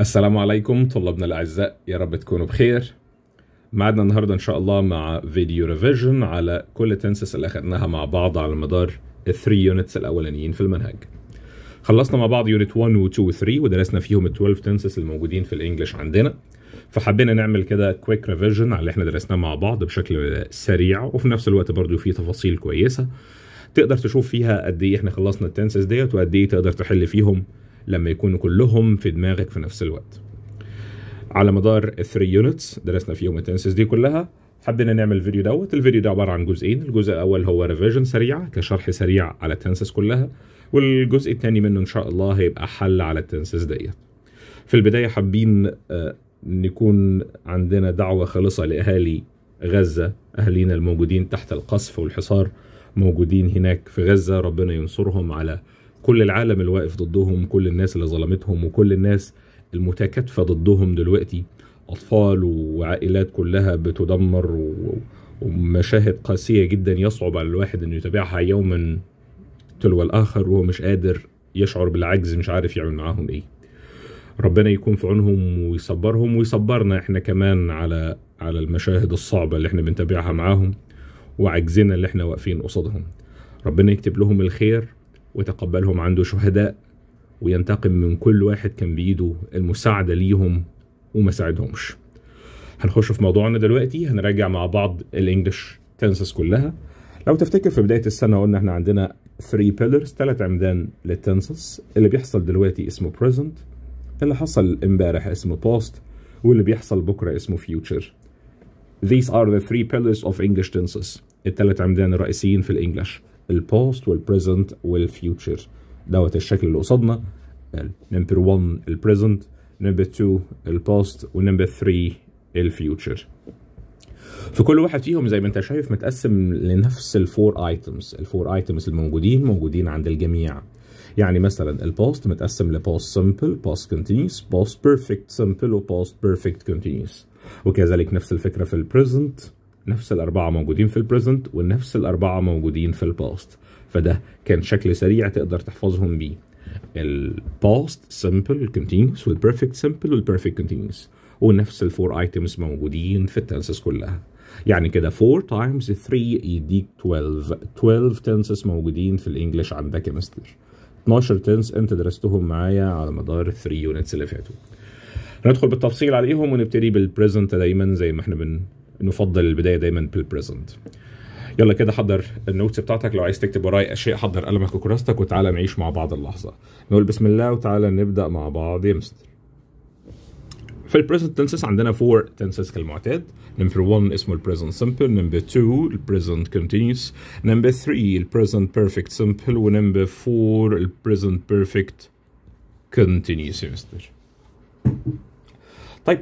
السلام عليكم طلابنا الأعزاء يا رب تكونوا بخير معنا النهاردة إن شاء الله مع فيديو ريفيجن على كل التنسس اللي اخذناها مع بعض على مدار الثري يونتس الأولانيين في المنهج خلصنا مع بعض يونت 1 و 2 و 3 ودرسنا فيهم ال 12 تنسس الموجودين في الإنجليش عندنا فحبينا نعمل كده كويك ريفيجن على اللي احنا درسناه مع بعض بشكل سريع وفي نفس الوقت برضو في تفاصيل كويسة تقدر تشوف فيها قد ايه احنا خلصنا التنسس ديت وقد ايه تقدر تحل فيهم لما يكونوا كلهم في دماغك في نفس الوقت على مدار 3 يونتس درسنا فيهم التنسيس دي كلها حبينا نعمل الفيديو دوت الفيديو ده عباره عن جزئين الجزء الاول هو ريفيجن سريع كشرح سريع على التنسيس كلها والجزء الثاني منه ان شاء الله هيبقى حل على التنسيس ديت في البدايه حابين آه، نكون عندنا دعوه خالصه لاهالي غزه اهالينا الموجودين تحت القصف والحصار موجودين هناك في غزه ربنا ينصرهم على كل العالم اللي واقف ضدهم كل الناس اللي ظلمتهم وكل الناس المتكاتفة ضدهم دلوقتي أطفال وعائلات كلها بتدمر ومشاهد قاسية جدا يصعب على الواحد أنه يتابعها يوما تلو الآخر وهو مش قادر يشعر بالعجز مش عارف يعمل معاهم إيه ربنا يكون في عونهم ويصبرهم ويصبرنا احنا كمان على على المشاهد الصعبة اللي احنا بنتابعها معاهم وعجزنا اللي احنا واقفين قصادهم ربنا يكتب لهم الخير وتقبلهم عنده شهداء وينتقم من كل واحد كان بإيده المساعدة ليهم وما ساعدهمش هنخش في موضوعنا دلوقتي هنراجع مع بعض الانجليش تنسس كلها لو تفتكر في بداية السنة قلنا احنا عندنا 3 بيلرز ثلاث عمدان للتنسس اللي بيحصل دلوقتي اسمه بريزنت اللي حصل امبارح اسمه باست واللي بيحصل بكرة اسمه فيوتشر. These are the three pillars of English tenses الثلاث عمدان الرئيسيين في الانجليش الباست والبريزنت والفيوتشر دوت الشكل اللي قصادنا نمبر 1 البريزنت نمبر 2 الباست ونمبر 3 الفيوتشر في كل واحد فيهم زي ما انت شايف متقسم لنفس الفور ايتمز الفور ايتمز الموجودين موجودين عند الجميع يعني مثلا الباست متقسم لباست سمبل باست كونتينيوس باست بيرفكت سمبل وباست بيرفكت كونتينيوس وكذلك نفس الفكره في البريزنت نفس الأربعة موجودين في البريزنت ونفس الأربعة موجودين في الباست فده كان شكل سريع تقدر تحفظهم بيه الباست سمبل الكونتينوس والبرفكت سمبل والبرفكت كونتينوس ونفس الفور ايتمز موجودين في التنسس كلها يعني كده 4 تايمز 3 يديك 12 12 تنسس موجودين في الانجليش عندك يا مستر 12 تنس انت درستهم معايا على مدار 3 يونتس اللي فاتوا ندخل بالتفصيل عليهم ونبتدي بالبريزنت دايما زي ما احنا بن نفضل البدايه دايما بالبريزنت يلا كده حضر النوتس بتاعتك لو عايز تكتب وراي اشياء حضر قلمك وكراستك وتعالى نعيش مع بعض اللحظه نقول بسم الله وتعالى نبدا مع بعض يا مستر في البريزنت تنسس عندنا فور تنسس كالمعتاد نمبر 1 اسمه البريزنت سمبل نمبر 2 البريزنت كونتينيوس نمبر 3 البريزنت بيرفكت سمبل ونمبر 4 البريزنت بيرفكت كونتينيوس يا مستر طيب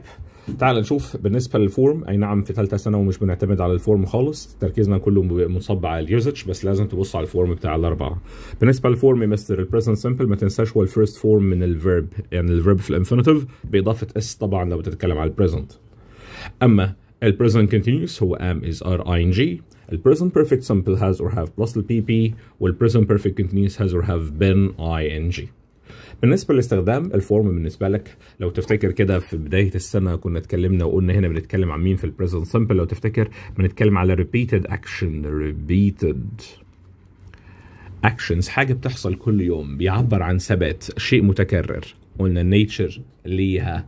تعال نشوف بالنسبه للفورم اي نعم في ثالثه ثانوي مش بنعتمد على الفورم خالص تركيزنا كله منصب على اليوزج بس لازم تبص على الفورم بتاع الاربعه بالنسبه للفورم مستر البريزنت سمبل ما تنساش هو الفيرست فورم من الفيرب يعني الفيرب في الانفينيتيف باضافه اس طبعا لو بتتكلم على البريزنت اما البريزنت continuous هو ام از اي ان جي The present perfect simple has or have plus الpp present perfect continuous has or have been ing بالنسبه لاستخدام الفورم بالنسبه لك لو تفتكر كده في بدايه السنه كنا اتكلمنا وقلنا هنا بنتكلم عن مين في البريزنت سمبل لو تفتكر بنتكلم على ريبيتد اكشن ريبيتد اكشنز حاجه بتحصل كل يوم بيعبر عن ثبات شيء متكرر قلنا النيتشر ليها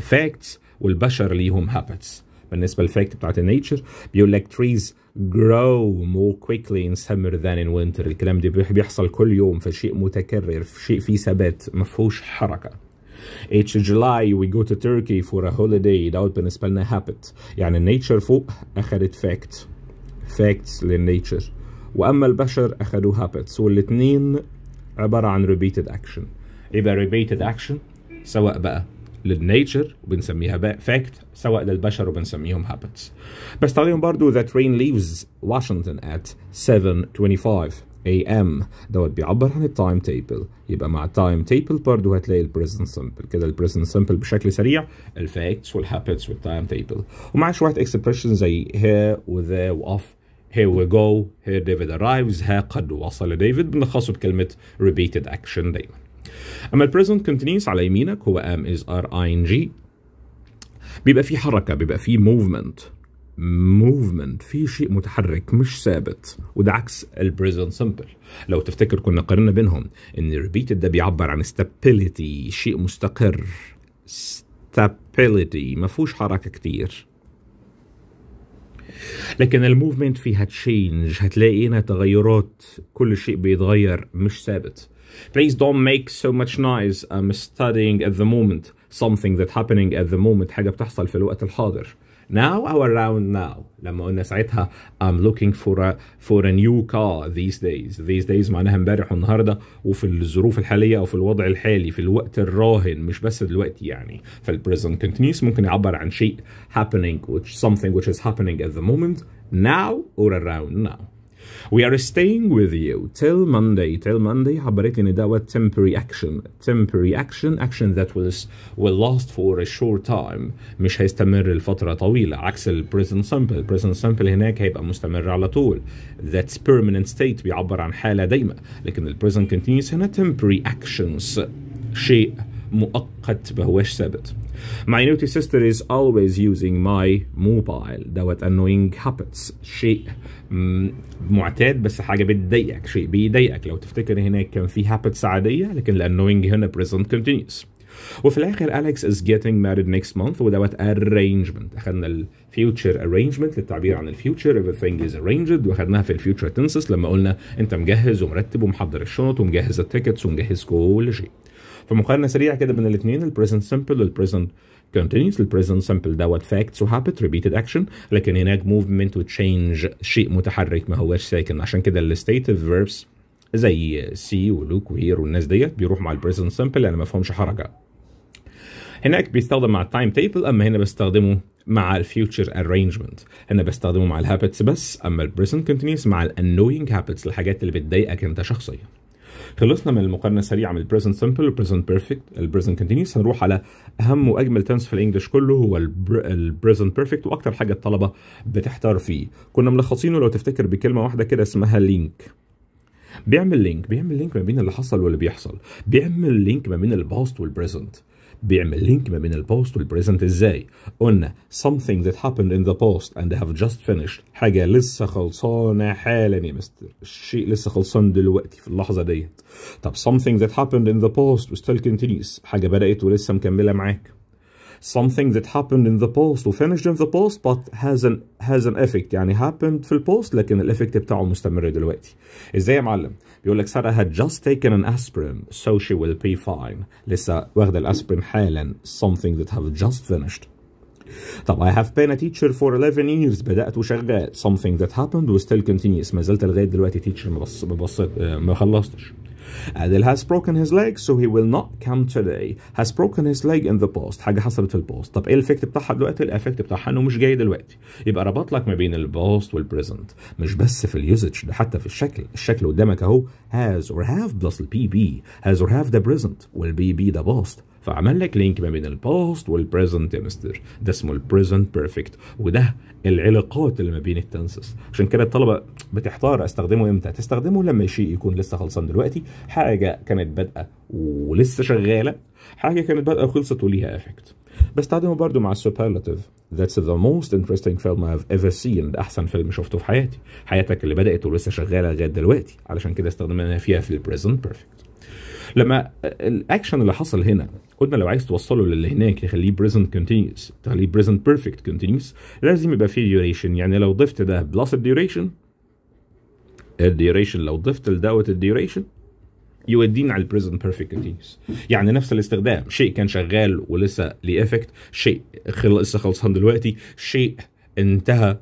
فاكتس آه، والبشر ليهم هابتس بالنسبه للفاكت بتاعت النيتشر بيقول لك تريز grow more quickly in summer than in winter الكلام ده بيحصل كل يوم فشيء متكرر في شيء فيه ثبات ما فيهوش حركه each July we go to Turkey for a holiday دوت بالنسبة لنا habit يعني النيتشر فوق اخذت fact facts للنيتشر وأما البشر اخذوا habits والاثنين عبارة عن repeated action يبقى repeated action سواء بقى للنيتشر وبنسميها فاكت سواء للبشر وبنسميهم هابتس بس تعليم برضو ذا ترين ليفز واشنطن ات 7:25 AM دوت بيعبر عن التايم تيبل يبقى مع التايم تيبل برضو هتلاقي البريزنت سمبل كده البريزنت سمبل بشكل سريع الفاكتس والهابتس والتايم تيبل ومع شويه اكسبريشن زي هير وذا واف here we go here David arrives ها قد وصل ديفيد بنلخصه بكلمه repeated action دايما اما البريزنت كونتينيوس على يمينك هو ام از ار اي ان جي بيبقى في حركه بيبقى في موفمنت موفمنت في شيء متحرك مش ثابت وده عكس البريزنت سمبل لو تفتكر كنا قارنا بينهم ان ريبيتد ده بيعبر عن ستابيليتي شيء مستقر ستابيليتي ما فيهوش حركه كتير لكن الموفمنت فيها تشينج هتلاقي هنا تغيرات كل شيء بيتغير مش ثابت Please don't make so much noise. I'm studying at the moment. Something that happening at the moment. حاجة بتحصل في الوقت الحاضر. Now or around now. لما قلنا ساعتها I'm looking for a, for a new car these days. These days معناها امبارح والنهارده وفي الظروف الحالية أو في الوضع الحالي في الوقت الراهن مش بس دلوقتي يعني. فالpresent continuous ممكن يعبر عن شيء happening which something which is happening at the moment now or around now. We are staying with you till Monday. Till Monday حبرت لي temporary action. Temporary action, action that was will last for a short time. مش هيستمر الفترة طويلة عكس ال present simple. present simple هناك هيبقى مستمر على طول. That's permanent state بيعبر عن حالة دايمة. لكن ال present continuous هنا temporary actions. شيء مؤقت ما هواش ثابت. My naughty sister is always using my mobile. دوت annoying habits. شيء معتاد بس حاجه بتضايقك شيء بيضايقك لو تفتكر هناك كان في هابتس عاديه لكن الانوينج هنا بريزنت كونتينيوس وفي الاخر اليكس از جيتنج ماريد نيكست مانث ودوت ارينجمنت اخذنا الفيوتشر ارينجمنت للتعبير عن الفيوتشر everything از ارينجد واخذناها في الفيوتشر تنسس لما قلنا انت مجهز ومرتب ومحضر الشنط ومجهز التيكتس ومجهز كل شيء فمقارنه سريعه كده بين الاثنين البريزنت سمبل والبريزنت continuous البريزنت سمبل دوت فاكتس وهابت ريبيتد اكشن لكن هناك موفمنت وتشينج شيء متحرك ما هوش ساكن عشان كده الستيتيف فيربس زي سي ولوك وهير والناس ديت بيروح مع البريزنت سمبل يعني ما فهمش حركه هناك بيستخدم مع التايم تيبل اما هنا بستخدمه مع الفيوتشر ارينجمنت هنا بستخدمه مع الهابتس بس اما البريزنت كونتينيوس مع الانوينج هابتس الحاجات اللي بتضايقك انت شخصيا خلصنا من المقارنه السريعه من البريزنت سمبل والبريزنت بيرفكت البريزنت كونتينيوس هنروح على اهم واجمل تنس في الانجليش كله هو البريزنت بيرفكت واكتر حاجه الطلبه بتحتار فيه كنا ملخصينه لو تفتكر بكلمه واحده كده اسمها لينك بيعمل لينك بيعمل لينك ما بين اللي حصل واللي بيحصل بيعمل لينك ما بين الباست والبريزنت بيعمل لينك ما بين البوست والبريزنت ازاي قلنا something that happened in the post and have just finished حاجه لسه خلصانه حالا يا مستر الشيء لسه خلصان دلوقتي في اللحظه ديت طب something that happened in the post و still continues حاجه بدات ولسه مكمله معاك something that happened in the post و finished in the post but has an has an effect يعني happened في البوست لكن الافكت بتاعه مستمر دلوقتي ازاي يا معلم بيقول لك سارة had just taken an aspirin so she will be fine لسه the الاسبرين حالا something that have just finished طب I have been a teacher for 11 years بدأت وشغال something that happened و still continues ما زلت لغاية دلوقتي teacher ما بصيت ما خلصتش عادل has broken his leg so he will not come today has broken his leg in the past حاجة حصلت في الباست طب ايه الافكت بتاعها دلوقتي الافكت بتاعها انه مش جاي دلوقتي يبقى ربط لك ما بين الباست والبريزنت مش بس في اليوزج ده حتى في الشكل الشكل قدامك اهو has or have plus البي بي has or have the present والبي بي ده past فعمل لك لينك ما بين الباست والبريزنت يا مستر ده اسمه البريزنت بيرفكت وده العلاقات اللي ما بين التنسس عشان كده الطلبه بتحتار استخدمه امتى تستخدمه لما شيء يكون لسه خلصان دلوقتي حاجه كانت بادئه ولسه شغاله حاجه كانت بادئه وخلصت وليها افكت بستخدمه برضو مع السوبرلاتيف That's the most interesting film I've ever seen ده أحسن فيلم شفته في حياتي حياتك اللي بدأت ولسه شغالة لغاية دلوقتي علشان كده استخدمنا فيها في البريزنت بيرفكت لما الاكشن اللي حصل هنا قلنا لو عايز توصله للي هناك تخليه بريزنت كونتينيوس تخليه بريزنت بيرفكت كونتينيوس لازم يبقى فيه ديوريشن يعني لو ضفت ده بلس الديوريشن الديوريشن لو ضفت لدوت الديوريشن يودينا على البريزنت بيرفكت كونتينيوس يعني نفس الاستخدام شيء كان شغال ولسه ليه افكت شيء لسه خلصان دلوقتي شيء انتهى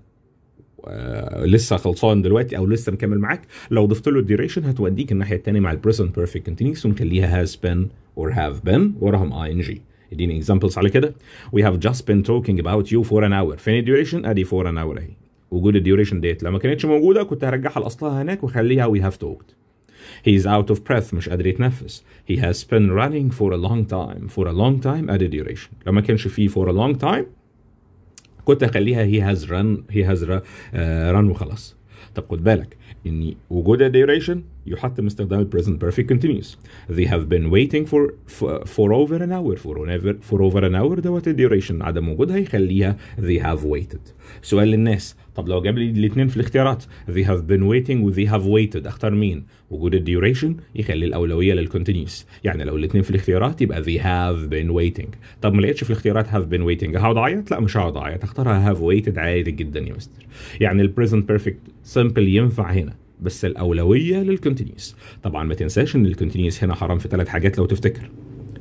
آه، لسه خلصان دلوقتي او لسه مكمل معاك لو ضفت له الديوريشن هتوديك الناحيه الثانيه مع البريزنت بيرفكت كونتينيوس ونخليها هاز بeen اور هاف بeen وراهم اي ان جي اديني اكزامبلز على كده وي هاف جاست بين توكينج اباوت يو فور ان اور فين الديوريشن ادي فور ان اور اهي وجود الديوريشن ديت لو ما كانتش موجوده كنت هرجعها لاصلها هناك وخليها وي هاف توكت He is out of breath مش قادر يتنفس. He has been running for a long time. For a long time added duration. لو ما كانش فيه for a long time كنت اخليها هي هاز ران هي هاز ران وخلاص طب خد بالك ان وجود duration يحتم استخدام present perfect continuous they have been waiting for for over an hour for over for over an hour دوت duration عدم وجودها يخليها they have waited سؤال للناس طب لو جاب لي الاثنين في الاختيارات they have been waiting و they have waited اختار مين وجود الديوريشن يخلي الاولويه للكونتينيوس يعني لو الاثنين في الاختيارات يبقى they have been waiting طب ما لقيتش في الاختيارات have been waiting هقعد اعيط لا مش هقعد اعيط اختارها have waited عادي جدا يا مستر يعني البريزنت بيرفكت سمبل ينفع هنا بس الاولويه للكونتينيوس طبعا ما تنساش ان الكونتينيوس هنا حرام في ثلاث حاجات لو تفتكر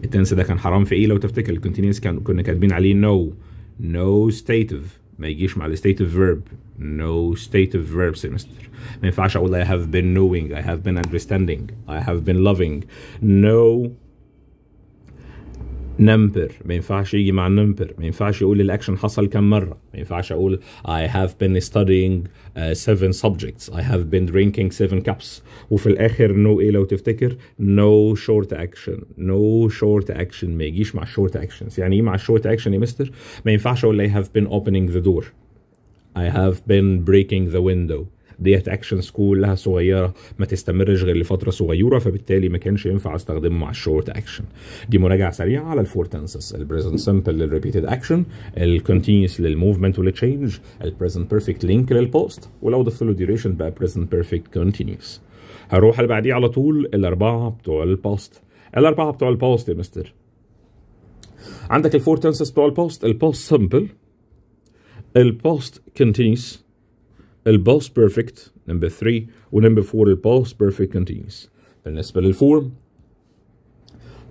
التنس ده كان حرام في ايه لو تفتكر الكونتينيوس كان كنا كاتبين عليه نو نو ستيتيف ما يجيش مع of verb, no state of verb semester ما ينفعش اقول I have been knowing I have been understanding I have been loving no نمبر ما ينفعش يجي مع نمبر ما ينفعش يقول الاكشن حصل كم مره ما ينفعش اقول اي هاف been ستادينج سفن سبجكتس اي هاف have درينكينج سفن كابس وفي الاخر نو no ايه لو تفتكر نو شورت اكشن نو شورت اكشن ما يجيش مع الشورت اكشنز يعني ايه مع الشورت اكشن يا مستر ما ينفعش اقول اي هاف been opening ذا دور اي هاف been breaking ذا ويندو ديت سكول كلها صغيره ما تستمرش غير لفتره صغيره فبالتالي ما كانش ينفع استخدمه مع الشورت اكشن دي مراجعه سريعه على الفور تنسز البريزنت سمبل للريبيتد اكشن الكونتينيوس للموفمنت وللتشينج البريزنت بيرفكت لينك للبوست ولو ضفت له ديوريشن بقى بريزنت بيرفكت كونتينيوس هروح اللي بعديه على طول الاربعه بتوع البوست الاربعه بتوع البوست يا مستر عندك الفور تنسز بتوع البوست البوست سمبل البوست كونتينيوس الباس بيرفكت نمبر 3 ونمبر 4 الباس بيرفكت كونتينيوس بالنسبه للفورم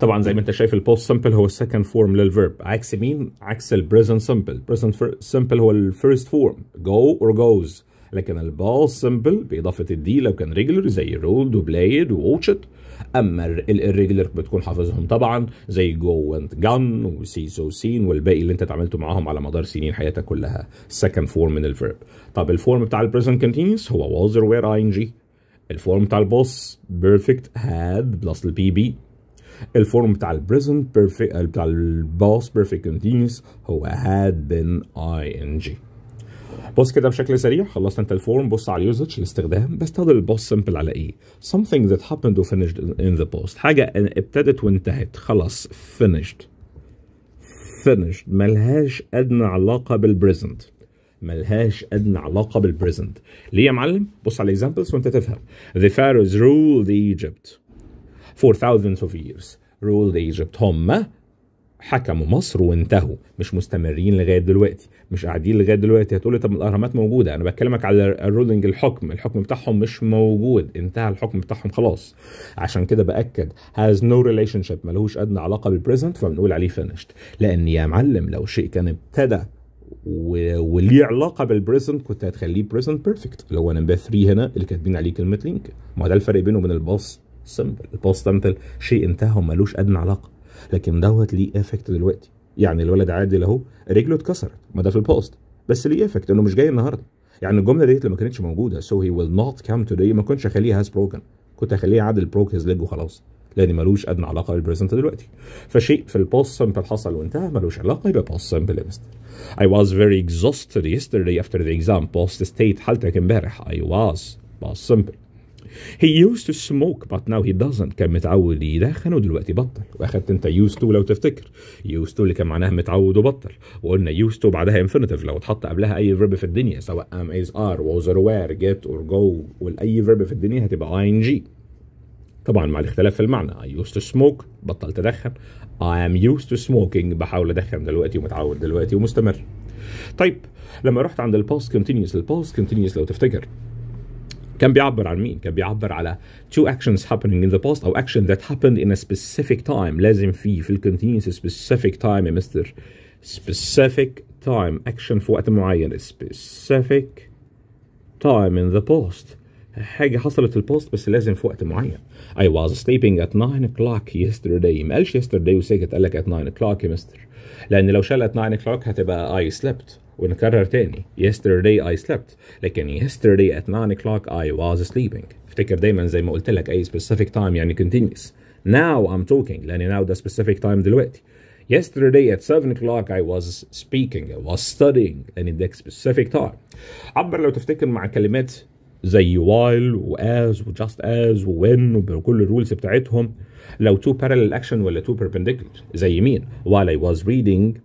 طبعا زي ما انت شايف البوست سمبل هو السكند فورم للفيرب عكس مين عكس البريزنت سمبل بريزنت سمبل هو الفيرست فورم جو اور جوز لكن البوست سمبل باضافه الدي لو كان ريجولر زي رولد وبلايد ووتشت اما الريجلر بتكون حافظهم طبعا زي جو وانت جان سو سين والباقي اللي انت اتعاملت معاهم على مدار سنين حياتك كلها سكند فورم من الفيرب طب الفورم بتاع البريزنت كونتينيوس هو was or were ing الفورم بتاع البوس بيرفكت هاد بلس البي بي الفورم بتاع البريزنت بيرفكت بتاع الباس بيرفكت كونتينيوس هو اي ان جي بص كده بشكل سريع خلصت انت الفورم بص على اليوزج الاستخدام بستخدم البوست سمبل على ايه something that happened or finished in the past حاجه ابتدت وانتهت خلاص finished finished ملهاش ادنى علاقه بالبريزنت ملهاش ادنى علاقه بالبريزنت ليه يا معلم بص على الاكزامبلز وانت تفهم the pharaohs ruled Egypt for thousands of years ruled Egypt هم حكموا مصر وانتهوا مش مستمرين لغايه دلوقتي مش قاعدين لغايه دلوقتي هتقولي طب الاهرامات موجوده انا بكلمك على الرولينج الحكم الحكم بتاعهم مش موجود انتهى الحكم بتاعهم خلاص عشان كده باكد هاز نو ريليشن شيب ملهوش ادنى علاقه بالبريزنت فبنقول عليه فينيشت لان يا معلم لو شيء كان ابتدى و... وليه علاقه بالبريزنت كنت هتخليه بريزنت بيرفكت اللي هو نمبر 3 هنا اللي كاتبين عليه كلمه لينك ما ده الفرق بينه وبين الباص سمبل الباص تمثل شيء انتهى وملوش ادنى علاقه لكن دوت ليه افكت دلوقتي يعني الولد عادل اهو رجله اتكسرت ما ده في البوست بس ليه افكت انه مش جاي النهارده يعني الجمله ديت اللي ما كانتش موجوده سو هي ويل نوت كام توداي ما كنتش اخليها هاز بروكن كنت اخليها عادل بروك هيز ليج وخلاص لان ملوش ادنى علاقه بالبريزنت دلوقتي فشيء في البوست سمبل حصل وانتهى ملوش علاقه يبقى باست سمبل يا مستر I was very exhausted yesterday after the exam. Post state حالتك امبارح. I was. Past simple. هي used تو سموك بات ناو هي دازنت كان متعود يدخن ودلوقتي بطل واخدت انت used تو لو تفتكر used تو اللي كان معناها متعود وبطل وقلنا used تو بعدها انفينيتيف لو اتحط قبلها اي فيرب في الدنيا سواء ام از ار ووز ار وير جيت اور جو والاي فيرب في الدنيا هتبقى اي ان جي طبعا مع الاختلاف في المعنى اي used تو سموك بطلت ادخن اي ام used تو سموكينج بحاول ادخن دلوقتي ومتعود دلوقتي ومستمر طيب لما رحت عند الباست كونتينيوس الباست كونتينيوس لو تفتكر كان بيعبر عن مين؟ كان بيعبر على two actions happening in the past او action that happened in a specific time لازم في في الكونتينيوس specific time يا مستر specific time action في وقت معين specific time in the past حاجة حصلت البوست بس لازم في وقت معين. I was sleeping at 9 o'clock yesterday. ما قالش yesterday وسكت قال لك at 9 o'clock يا مستر. لأن لو شال at 9 o'clock هتبقى I slept. ونكرر تاني yesterday I slept لكن yesterday at 9 o'clock I was sleeping افتكر دايما زي ما قلت لك اي specific time يعني continuous now I'm talking لاني now ده specific time دلوقتي Yesterday at 7 o'clock I was speaking, I was studying لاني ده specific time. عبر لو تفتكر مع كلمات زي while و as و just as و when وبكل الرولز بتاعتهم لو two parallel action ولا two perpendicular زي مين؟ While I was reading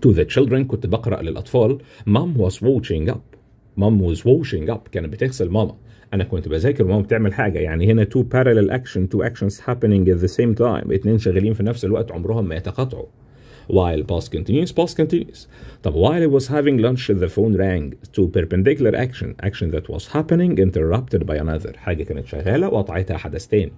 to the children كنت بقرأ للأطفال mom was washing up mom was washing up كانت بتغسل ماما انا كنت بذاكر وماما بتعمل حاجه يعني هنا two parallel action two actions happening at the same time اتنين شغالين في نفس الوقت عمرهم ما يتقاطعوا while past continues past continues طب while I was having lunch the phone rang to perpendicular action action that was happening interrupted by another حاجه كانت شغاله وقطعتها حدث تاني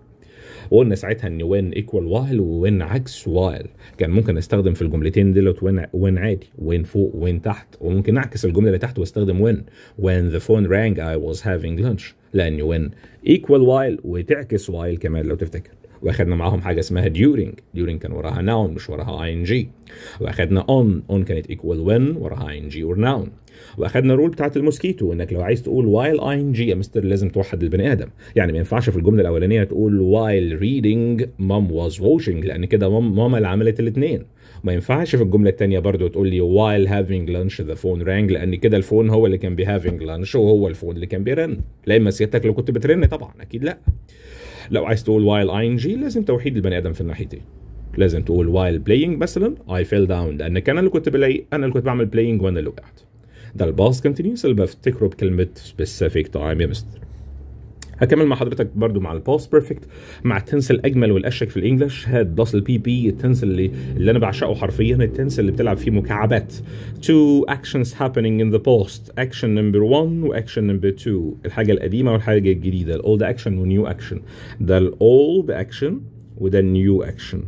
وقلنا ساعتها ان وين ايكوال وايل وين عكس وايل كان ممكن استخدم في الجملتين دولت وين وين عادي وين فوق وين تحت وممكن اعكس الجمله اللي تحت واستخدم وين when the phone rang I was having lunch لان وين ايكوال وايل وتعكس وايل كمان لو تفتكر واخدنا معاهم حاجه اسمها during during كان وراها noun مش وراها ing واخدنا on on كانت equal when وراها ing or noun واخدنا الرول بتاعت الموسكيتو انك لو عايز تقول وايل اي ان جي يا مستر لازم توحد البني ادم يعني ما ينفعش في الجمله الاولانيه تقول وايل ريدنج مام واز ووشنج لان كده ماما اللي عملت الاثنين ما ينفعش في الجمله الثانيه برضو تقول لي وايل هافينج لانش ذا فون رانج لان كده الفون هو اللي كان بيهافينج لانش وهو الفون اللي كان بيرن لا اما سيادتك لو كنت بترن طبعا اكيد لا لو عايز تقول وايل اي ان جي لازم توحيد البني ادم في الناحيتين لازم تقول وايل بلاينج مثلا اي فيل داون لان كان اللي كنت بلاي انا اللي كنت بعمل بلاينج وانا اللي وقعت ده الباست كونتينيوس اللي بفتكره بكلمه سبيسيفيك تايم يا مستر هكمل مع حضرتك برضو مع الباست بيرفكت مع التنس الاجمل والاشك في الانجلش هاد داس البي بي التنس اللي اللي انا بعشقه حرفيا التنس اللي بتلعب فيه مكعبات تو اكشنز هابينج ان ذا باست اكشن نمبر 1 واكشن نمبر 2 الحاجه القديمه والحاجه الجديده الاولد اكشن والنيو اكشن ده الاولد اكشن وده النيو اكشن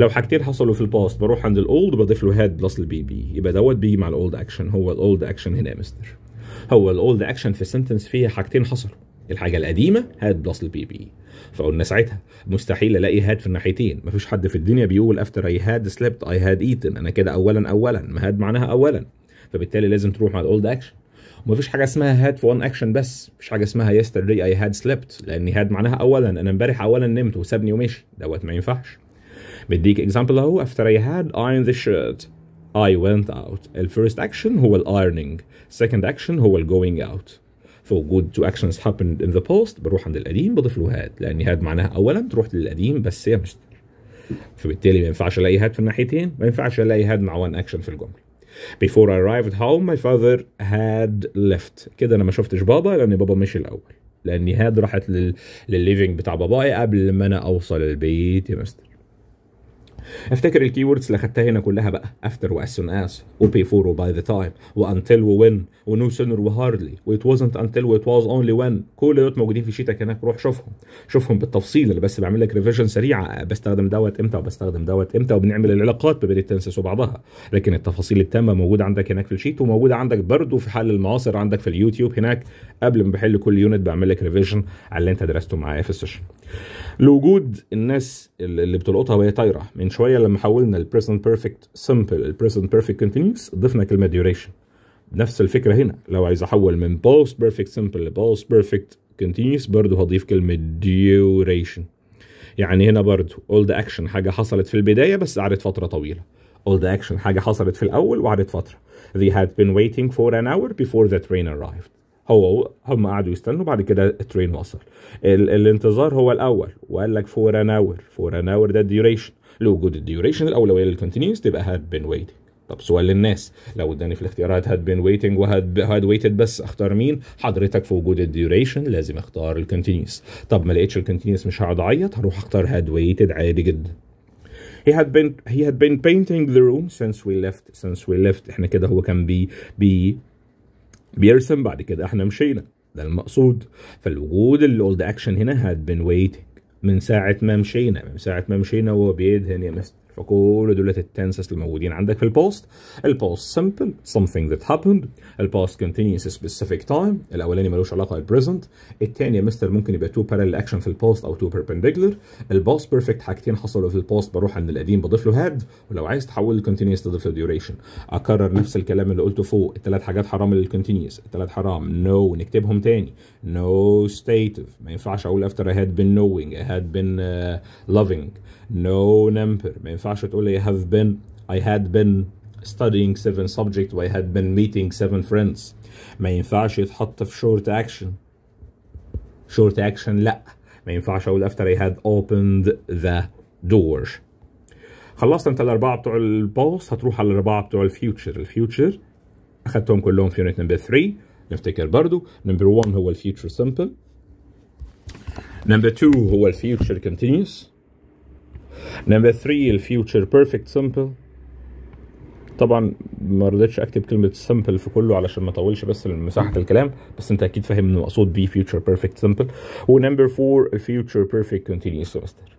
لو حاجتين حصلوا في الباست بروح عند الاولد بضيف له هاد بلس البي بي يبقى دوت بيجي مع الاولد اكشن هو الاولد اكشن هنا يا مستر هو الاولد اكشن في السنتنس فيها حاجتين حصلوا الحاجه القديمه هاد بلس البي بي فقلنا ساعتها مستحيل الاقي هاد في الناحيتين مفيش حد في الدنيا بيقول افتر اي هاد سليبت اي هاد ايتن انا كده اولا اولا ما هاد معناها اولا فبالتالي لازم تروح مع الاولد اكشن ومفيش حاجه اسمها هاد في وان اكشن بس مفيش حاجه اسمها يسترداي اي هاد سليبت لان هاد معناها اولا انا امبارح اولا نمت وسابني ومشي دوت ما ينفعش مديك اكزامبل اهو after I had ironed the shirt I went out الفيرست اكشن هو الايرنينج second اكشن هو الجوينج اوت فوجود تو اكشنز happened in the past بروح عند القديم بضيف له هاد لان هاد معناها اولا تروح للقديم بس يا مستر فبالتالي ما ينفعش الاقي هاد في الناحيتين ما ينفعش الاقي هاد مع وان اكشن في الجمله Before I arrived home my father had left كده انا ما شفتش بابا لان بابا مشي الاول لان هاد راحت لل... للليفينج بتاع بابايا قبل ما انا اوصل البيت يا مستر افتكر الكيوردز اللي خدتها هنا كلها بقى افتر واس سون اس وبي فور وباي ذا تايم وانتل وين ونو سونر وهاردلي وات وازنت انتل وات واز اونلي وين كل دول موجودين في شيتك هناك روح شوفهم شوفهم بالتفصيل انا بس بعمل لك ريفيجن سريعه بستخدم دوت امتى وبستخدم دوت امتى وبنعمل العلاقات ما بين التنسس وبعضها لكن التفاصيل التامه موجوده عندك هناك في الشيت وموجوده عندك برضه في حل المعاصر عندك في اليوتيوب هناك قبل ما بحل كل يونت بعمل لك ريفيجن على اللي انت درسته معايا في السيشن لوجود الناس اللي بتلقطها وهي طايره من شويه لما حولنا البريزنت بيرفكت سمبل البريزنت بيرفكت كونتينيوس ضفنا كلمه ديوريشن نفس الفكره هنا لو عايز احول من بوست بيرفكت سمبل لبوست بيرفكت كونتينيوس برضه هضيف كلمه ديوريشن يعني هنا برضه اولد اكشن حاجه حصلت في البدايه بس قعدت فتره طويله all the action حاجه حصلت في الاول وقعدت فتره they had been waiting for an hour before the train arrived هو هم قعدوا يستنوا بعد كده الترين وصل ال الانتظار هو الاول وقال لك فور ان اور فور ان اور ده الديوريشن لوجود الديوريشن الاولويه للكونتينيوس تبقى هاد بين ويتنج طب سؤال للناس لو اداني في الاختيارات هاد بين ويتنج وهاد هاد ويتد بس اختار مين حضرتك في وجود الديوريشن لازم اختار الكونتينيوس طب ما لقيتش الكونتينيوس مش هقعد اعيط هروح اختار هاد ويتد عادي جدا he had been he had been painting the room since we left since we left احنا كده هو كان بي بي بيرسم بعد كده احنا مشينا ده المقصود فالوجود الاولد اكشن هنا هاد بين ويتنج من ساعة ما مشينا من ساعة ما مشينا وهو بيدهن يا مستر فكل دولة التنسس الموجودين عندك في البوست البوست سمبل something that happened الباست continuous specific time الاولاني ملوش علاقه بالبريزنت الثاني يا مستر ممكن يبقى تو parallel اكشن في البوست او تو perpendicular البوست بيرفكت حاجتين حصلوا في البوست بروح عند القديم بضيف له هاد ولو عايز تحول الكونتينيوس تضيف له duration اكرر نفس الكلام اللي قلته فوق الثلاث حاجات حرام للكونتينيوس الثلاث حرام نو no. نكتبهم تاني نو no stative ما ينفعش اقول after I had been knowing I had been uh, loving No number ما ينفعش تقول لي I have been I had been studying seven subjects I had been meeting seven friends ما ينفعش يتحط في short action short action لا ما ينفعش اقول after I had opened the door خلصت انت الاربعه بتوع الباوس هتروح على الاربعه بتوع الفيوتشر الفيوتشر اخدتهم كلهم في يونت نمبر 3 نفتكر برضو نمبر 1 هو الفيوتشر سمبل نمبر 2 هو الفيوتشر كونتينيوس نمبر 3 الفيوتشر بيرفكت سمبل طبعا ما رضيتش اكتب كلمه سمبل في كله علشان ما اطولش بس مساحه الكلام بس انت اكيد فاهم ان المقصود بيه فيوتشر بيرفكت سمبل ونمبر 4 الفيوتشر بيرفكت كونتينيوس سمستر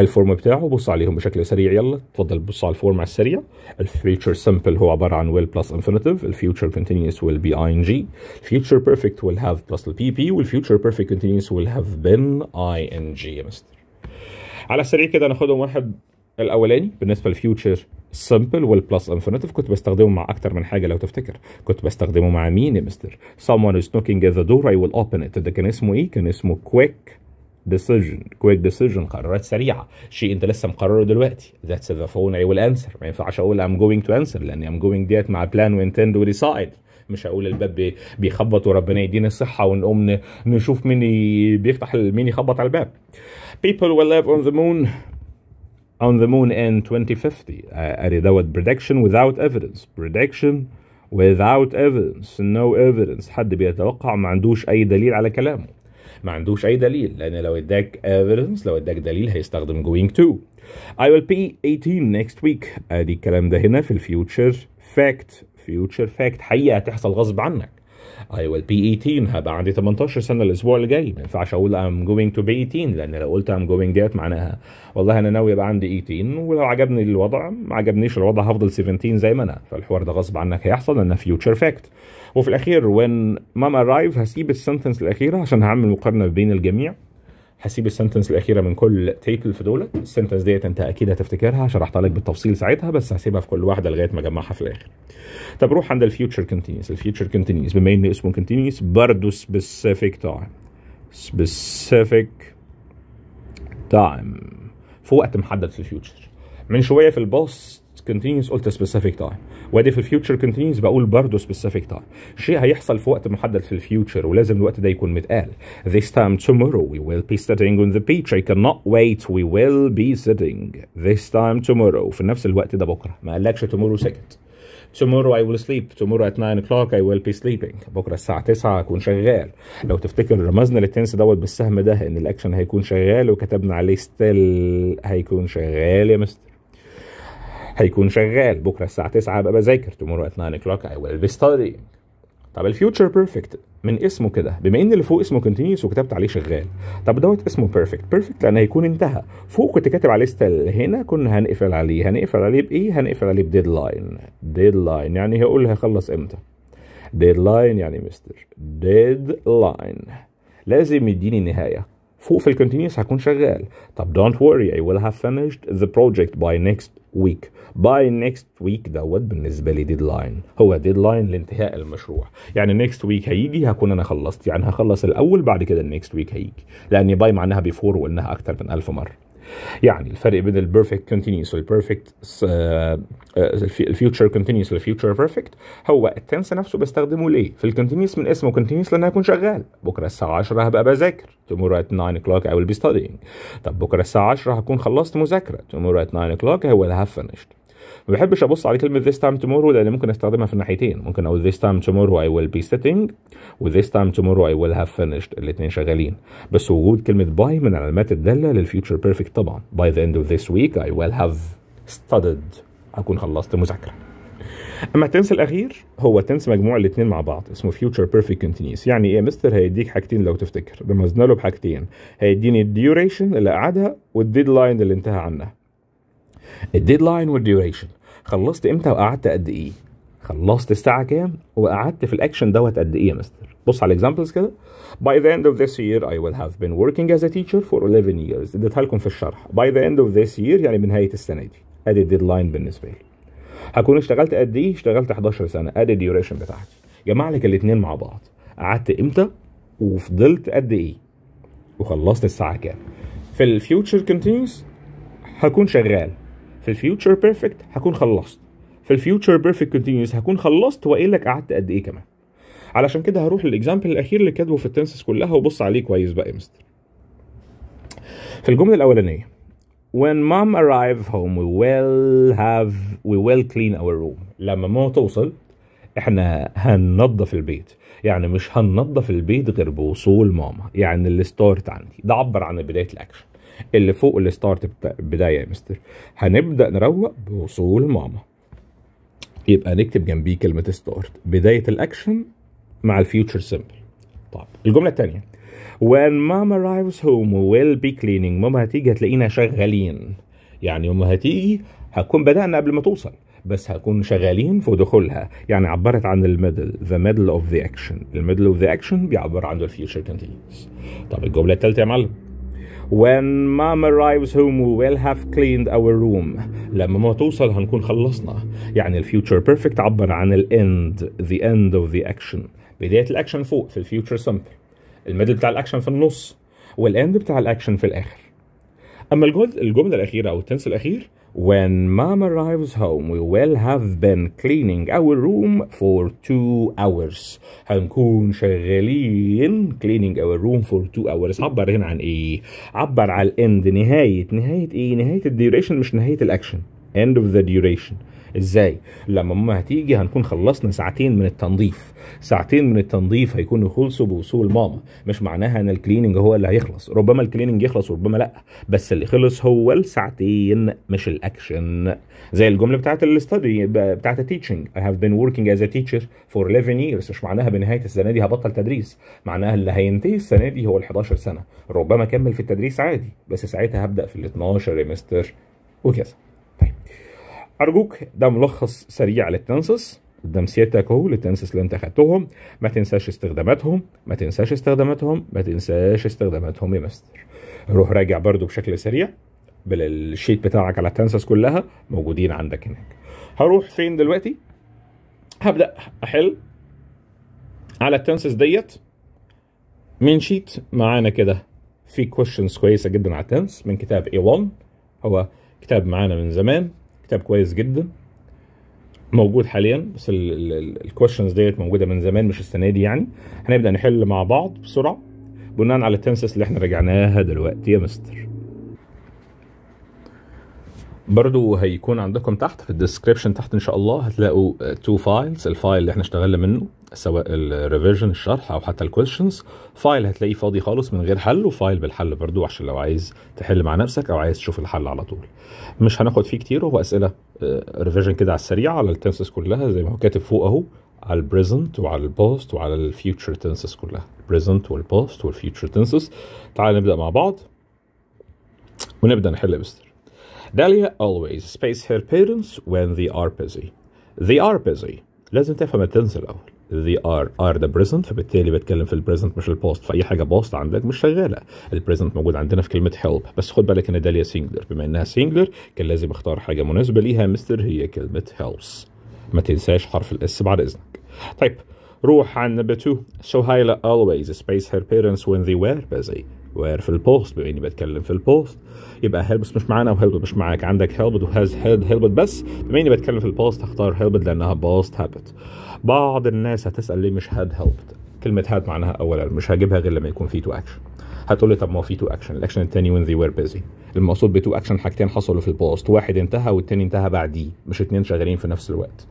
الفورم بتاعه بص عليهم بشكل سريع يلا اتفضل بص على الفورم على السريع الفيوتشر سمبل هو عباره عن ويل بلس انفينيتيف الفيوتشر كونتينيوس اي ان جي الفيوتشر بيرفكت ويل هاف بلس البي بي والفيوتشر ويل هاف will اي ان جي يا مستر على السريع كده ناخدهم واحد الاولاني بالنسبه للفيوتشر سمبل والبلس انفينيتيف كنت بستخدمه مع اكتر من حاجه لو تفتكر كنت بستخدمه مع مين يا مستر someone is knocking at the door I will open it ده كان اسمه ايه كان اسمه quick decision quick decision قرارات سريعه شيء انت لسه مقرره دلوقتي that's the phone I will answer ما ينفعش اقول I'm going to answer لان I'm going ديت مع plan وintend وريسايد مش هقول الباب بيخبط وربنا يدينا الصحه ونقوم نشوف مين بيفتح مين يخبط على الباب people will live on the moon on the moon in 2050 ادي دوت prediction without evidence prediction without evidence no evidence حد بيتوقع ما عندوش اي دليل على كلامه ما عندوش اي دليل لان لو اداك evidence لو اداك دليل هيستخدم going to I will be 18 next week ادي آه، الكلام ده هنا في الفيوتشر fact فيوتشر فاكت حقيقه هتحصل غصب عنك اي ويل بي 18 هبقى عندي 18 سنه الاسبوع اللي جاي ما ينفعش اقول ام جوينج تو بي 18 لان لو قلت ام جوينج ديت معناها والله انا ناوي يبقى عندي 18 ولو عجبني الوضع ما عجبنيش الوضع هفضل 17 زي ما انا فالحوار ده غصب عنك هيحصل لان فيوتشر فاكت وفي الاخير وين ماما ارايف هسيب السنتنس الاخيره عشان هعمل مقارنه بين الجميع هسيب السنتنس الاخيره من كل تيبل في دولت السنتنس ديت انت اكيد هتفتكرها شرحتها لك بالتفصيل ساعتها بس هسيبها في كل واحده لغايه ما اجمعها في الاخر طب روح عند الفيوتشر كونتينيوس الفيوتشر كونتينيوس بما ان اسمه كونتينيوس برضه سبيسيفيك تايم سبيسيفيك تايم في وقت محدد في الفيوتشر من شويه في الباست كونتينيوس قلت سبيسيفيك تايم وادي في الفيوتشر كونتينيوز بقول برضه سبيسيفيك تايم شيء هيحصل في وقت محدد في الفيوتشر ولازم الوقت ده يكون متقال this time tomorrow we will be sitting on the beach I cannot wait we will be sitting this time tomorrow في نفس الوقت ده بكره ما قالكش tomorrow second tomorrow I will sleep tomorrow at 9 o'clock I will be sleeping بكره الساعه 9 هكون شغال لو تفتكر رمزنا للتنس دوت بالسهم ده ان الاكشن هيكون شغال وكتبنا عليه ستيل هيكون شغال يا مستر هيكون شغال بكره الساعه 9 ابقى بذاكر tomorrow at 9 o'clock I will be studying طب الفيوتشر بيرفكت من اسمه كده بما ان اللي فوق اسمه كونتينيوس وكتبت عليه شغال طب دوت اسمه بيرفكت بيرفكت لان هيكون انتهى فوق كنت كاتب عليه ستيل هنا كنا هنقفل عليه هنقفل عليه بايه هنقفل عليه بديدلاين ديدلاين يعني هقول هخلص امتى ديدلاين يعني مستر ديدلاين لازم يديني نهايه فوق في الكونتينيوس هكون شغال طب don't worry I will have finished the project by next ويك باي نيكست ويك دوت بالنسبه لي ديدلاين هو ديدلاين لانتهاء المشروع يعني نيكست ويك هيجي هكون انا خلصت يعني هخلص الاول بعد كده النيكست ويك هيجي لان باي معناها بيفور وقلناها اكتر من ألف مره يعني الفرق بين البيرفكت كونتينيوس والبيرفكت الفيوتشر كونتينيوس والفيوتشر بيرفكت هو التنس نفسه بستخدمه ليه؟ في الكونتينيوس من اسمه كونتينيوس لان هيكون شغال بكره الساعه 10 هبقى بذاكر tomorrow at 9 o'clock I will be studying طب بكره الساعه 10 هكون خلصت مذاكره tomorrow at 9 o'clock هو will هاف فينيشد ما بحبش ابص على كلمه this time tomorrow لان ممكن استخدمها في الناحيتين ممكن اقول this time tomorrow I will be sitting و this time tomorrow I will have finished الاثنين شغالين بس وجود كلمه by من علامات الداله للفيوتشر بيرفكت طبعا by the end of this week I will have studied اكون خلصت مذاكره اما التنس الاخير هو تنس مجموع الاثنين مع بعض اسمه فيوتشر بيرفكت كونتينيوس يعني ايه مستر هيديك حاجتين لو تفتكر رمزنا له بحاجتين هيديني الديوريشن اللي قعدها والديدلاين اللي انتهى عنها الديدلاين والديوريشن خلصت امتى وقعدت قد ايه خلصت الساعه كام وقعدت في الاكشن دوت قد ايه يا مستر بص على الاكزامبلز كده by the end of this year I will have been working as a teacher for 11 years اديتها لكم في الشرح by the end of this year يعني بنهايه السنه دي ادي الديدلاين بالنسبه لي هكون اشتغلت قد ايه اشتغلت 11 سنه ادي الديوريشن بتاعتي جمع لك الاثنين مع بعض قعدت امتى وفضلت قد ايه وخلصت الساعه كام في الفيوتشر كونتينيوس هكون شغال في الفيوتشر بيرفكت هكون خلصت في الفيوتشر بيرفكت كونتينيوس هكون خلصت وايه لك قعدت قد ايه كمان علشان كده هروح للاكزامبل الاخير اللي كاتبه في التنسس كلها وبص عليه كويس بقى يا مستر في الجمله الاولانيه when mom arrive home we will have we will clean our room لما ماما توصل احنا هننظف البيت يعني مش هننظف البيت غير بوصول ماما يعني الستارت عندي ده عبر عن بدايه الاكشن اللي فوق الستارت بدايه يا مستر هنبدا نروق بوصول ماما يبقى نكتب جنبيه كلمه ستارت بدايه الاكشن مع الفيوتشر سمبل طب الجمله الثانيه when mom arrives home we'll be cleaning ماما هتيجي هتلاقينا شغالين يعني يوم هتيجي هتكون بدأنا قبل ما توصل بس هكون شغالين في دخولها يعني عبرت عن الميدل ذا ميدل اوف ذا اكشن الميدل اوف ذا اكشن بيعبر عن الفيوتشر كونتينيوس طب الجمله الثالثه يا معلم When mom arrives home we will have cleaned our room لما ما توصل هنكون خلصنا يعني ال future perfect عبر عن الاند the end of the action بداية الاكشن فوق في الفيوتشر simple الميدل بتاع الاكشن في النص والاند بتاع الاكشن في الاخر اما الجمله الاخيره او التنس الاخير When mom arrives home, we will have been cleaning our room for two hours. هنكون شغالين cleaning our room for two hours. عبر هنا عن ايه؟ عبر على end نهاية نهاية ايه؟ نهاية الديوريشن مش نهاية الاكشن. End of the duration. ازاي لما ماما هتيجي هنكون خلصنا ساعتين من التنظيف ساعتين من التنظيف هيكونوا خلصوا بوصول ماما مش معناها ان الكليننج هو اللي هيخلص ربما الكليننج يخلص وربما لا بس اللي خلص هو الساعتين مش الاكشن زي الجمله بتاعت الاستادي بتاعت التيتشنج I have been working as a teacher for 11 years مش معناها بنهايه السنه دي هبطل تدريس معناها اللي هينتهي السنه دي هو ال 11 سنه ربما اكمل في التدريس عادي بس ساعتها هبدا في ال 12 ريمستر وكذا ارجوك ده ملخص سريع للتنسس قدام سيادتك اهو للتنسس اللي انت خدتهم ما تنساش استخداماتهم ما تنساش استخداماتهم ما تنساش استخداماتهم يا مستر روح راجع برضو بشكل سريع بالشيت بتاعك على التنسس كلها موجودين عندك هناك هروح فين دلوقتي هبدا احل على التنسس ديت من شيت معانا كده في كويشنز كويسه جدا على التنس من كتاب A1 هو كتاب معانا من زمان كتاب كويس جدا موجود حاليا بس الكويشنز ديت موجوده من زمان مش السنه دي يعني هنبدا نحل مع بعض بسرعه بناء على التنسس اللي احنا رجعناها دلوقتي يا مستر برضو هيكون عندكم تحت في الديسكربشن تحت ان شاء الله هتلاقوا تو فايلز الفايل اللي احنا اشتغلنا منه سواء الريفيجن الشرح او حتى الكويشنز فايل هتلاقيه فاضي خالص من غير حل وفايل بالحل برضو عشان لو عايز تحل مع نفسك او عايز تشوف الحل على طول مش هناخد فيه كتير هو اسئله ريفيجن آه، كده على السريع على التنسس كلها زي ما هو كاتب فوق اهو على البريزنت وعلى البوست وعلى الفيوتشر تنسس كلها البريزنت والبوست والفيوتشر تنسس تعال نبدا مع بعض ونبدا نحل مستر Dahlia always space her parents when they are busy. They are busy. لازم تفهم التنس الأول. they are are the present فبالتالي بتكلم في البريزنت مش البوست فاي حاجه بوست عندك مش شغاله البريزنت موجود عندنا في كلمه help بس خد بالك ان داليا سينجلر بما انها سينجلر كان لازم اختار حاجه مناسبه ليها مستر هي كلمه helps ما تنساش حرف الاس بعد اذنك طيب روح عن نمبر 2 so Hyla always space her parents when they were busy وير في البوست بما اني بتكلم في البوست يبقى هيلبس مش معانا وهيلبت مش معاك عندك هيلبت وهاز هيلبت بس بما اني بتكلم في البوست هختار هيلبت لانها باست هابت بعض الناس هتسال ليه مش هاد هيلبت كلمه هاد معناها اولا مش هجيبها غير لما يكون في تو اكشن هتقول لي طب ما هو في تو اكشن الاكشن الثاني وين ذي وير بيزي المقصود بتو اكشن حاجتين حصلوا في البوست واحد انتهى والتاني انتهى بعديه مش اتنين شغالين في نفس الوقت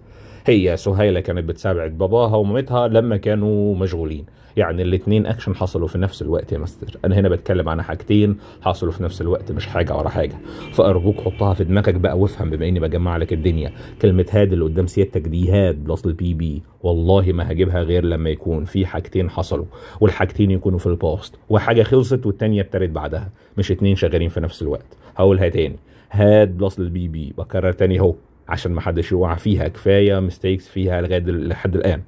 هي سهيلة كانت بتساعد باباها ومامتها لما كانوا مشغولين يعني الاثنين اكشن حصلوا في نفس الوقت يا مستر انا هنا بتكلم عن حاجتين حصلوا في نفس الوقت مش حاجه ورا حاجه فارجوك حطها في دماغك بقى وافهم بما اني بجمع لك الدنيا كلمه هاد اللي قدام سيادتك دي هاد بلس البي بي والله ما هجيبها غير لما يكون في حاجتين حصلوا والحاجتين يكونوا في الباست وحاجه خلصت والثانيه ابتدت بعدها مش اتنين شغالين في نفس الوقت هقولها تاني هاد بلس البي بي بكرر تاني اهو عشان ما حدش يقع فيها كفايه مستيكس فيها لغايه لحد الان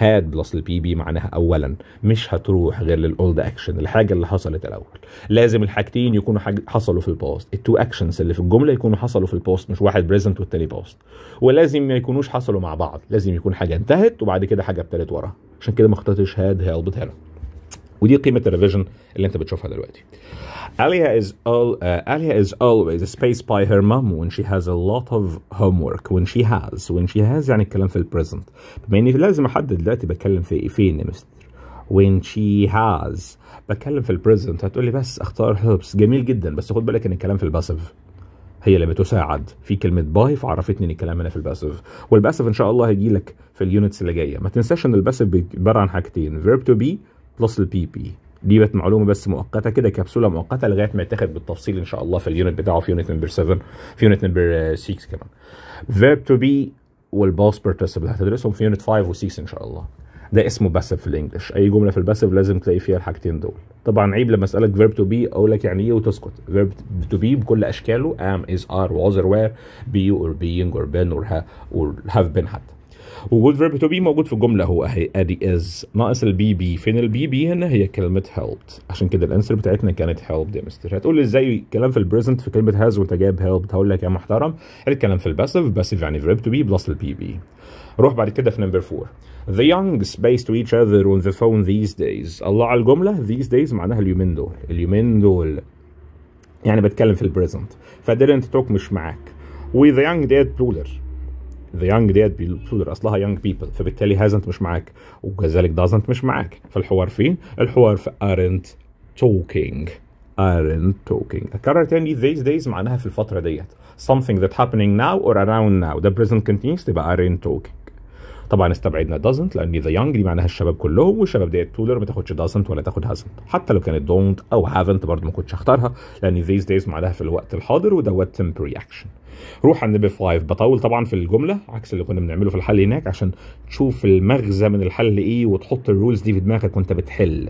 هاد بلس البي بي معناها اولا مش هتروح غير للاولد اكشن الحاجه اللي حصلت الاول لازم الحاجتين يكونوا حاج... حصلوا في الباست التو اكشنز اللي في الجمله يكونوا حصلوا في الباست مش واحد بريزنت والتاني باست ولازم ما يكونوش حصلوا مع بعض لازم يكون حاجه انتهت وبعد كده حاجه ابتدت ورا عشان كده ما اخترتش هاد هيلبت هنا ودي قيمه الريفيجن اللي انت بتشوفها دلوقتي Alia is all uh, Alia is always space by her mom when she has a lot of homework when she has when she has يعني الكلام في البريزنت بما اني لازم احدد دلوقتي بتكلم في فين يا مستر when she has بتكلم في البريزنت هتقولي بس اختار هيلبس جميل جدا بس خد بالك ان الكلام في الباسف هي اللي بتساعد في كلمه باي فعرفتني ان الكلام هنا في الباسف والباسف ان شاء الله هيجي لك في اليونتس اللي جايه ما تنساش ان الباسف عباره عن حاجتين verb to be بلس البي بي دي بقت معلومه بس مؤقته كده كبسوله مؤقته لغايه ما يتاخد بالتفصيل ان شاء الله في اليونت بتاعه في يونت نمبر 7 في يونت نمبر 6 كمان فيرب تو بي والباس بيرتسبل هتدرسهم في يونت 5 و6 ان شاء الله ده اسمه باسف في الانجلش اي جمله في الباسف لازم تلاقي فيها الحاجتين دول طبعا عيب لما اسالك فيرب تو بي اقول لك يعني ايه وتسكت فيرب تو بي بكل اشكاله ام از ار واز ار وير بي اور بينج اور بن اور هاف بن حتى وجود فيرب تو بي موجود في الجمله هو اهي ادي از ناقص البي بي فين البي بي هنا هي كلمه هيلبت عشان كده الانسر بتاعتنا كانت هيلبد يا مستر هتقول لي ازاي كلام في البريزنت في كلمه هاز وانت جايب هيلب هقول لك يا محترم الكلام في الباسيف باسيف يعني فيرب تو بي بلس البي بي روح بعد كده في نمبر 4 The young space to each other on the phone these days الله على الجملة these days معناها اليومين دول اليومين دول يعني بتكلم في البريزنت فديدنت توك مش معاك وي ذا يونج ديد بلولر ذا يانج ديت بالبلودر اصلها يانج بيبل فبالتالي هازنت مش معاك وكذلك دازنت مش معاك فالحوار فين؟ الحوار في ارنت توكينج aren't talking اتكرر تاني these days معناها في الفترة ديت something that happening now or around now the present continues تبقى aren't talking طبعا استبعدنا doesn't لان ذا يونج دي معناها الشباب كلهم والشباب ديت تولر ما تاخدش doesn't ولا تاخد هازنت حتى لو كانت دونت او هافنت برضه ما كنتش هختارها لان ذيز دايز معناها في الوقت الحاضر ودوت temporary اكشن روح عند number 5 بطول طبعا في الجمله عكس اللي كنا بنعمله في الحل هناك عشان تشوف المغزى من الحل ايه وتحط الرولز دي في دماغك وانت بتحل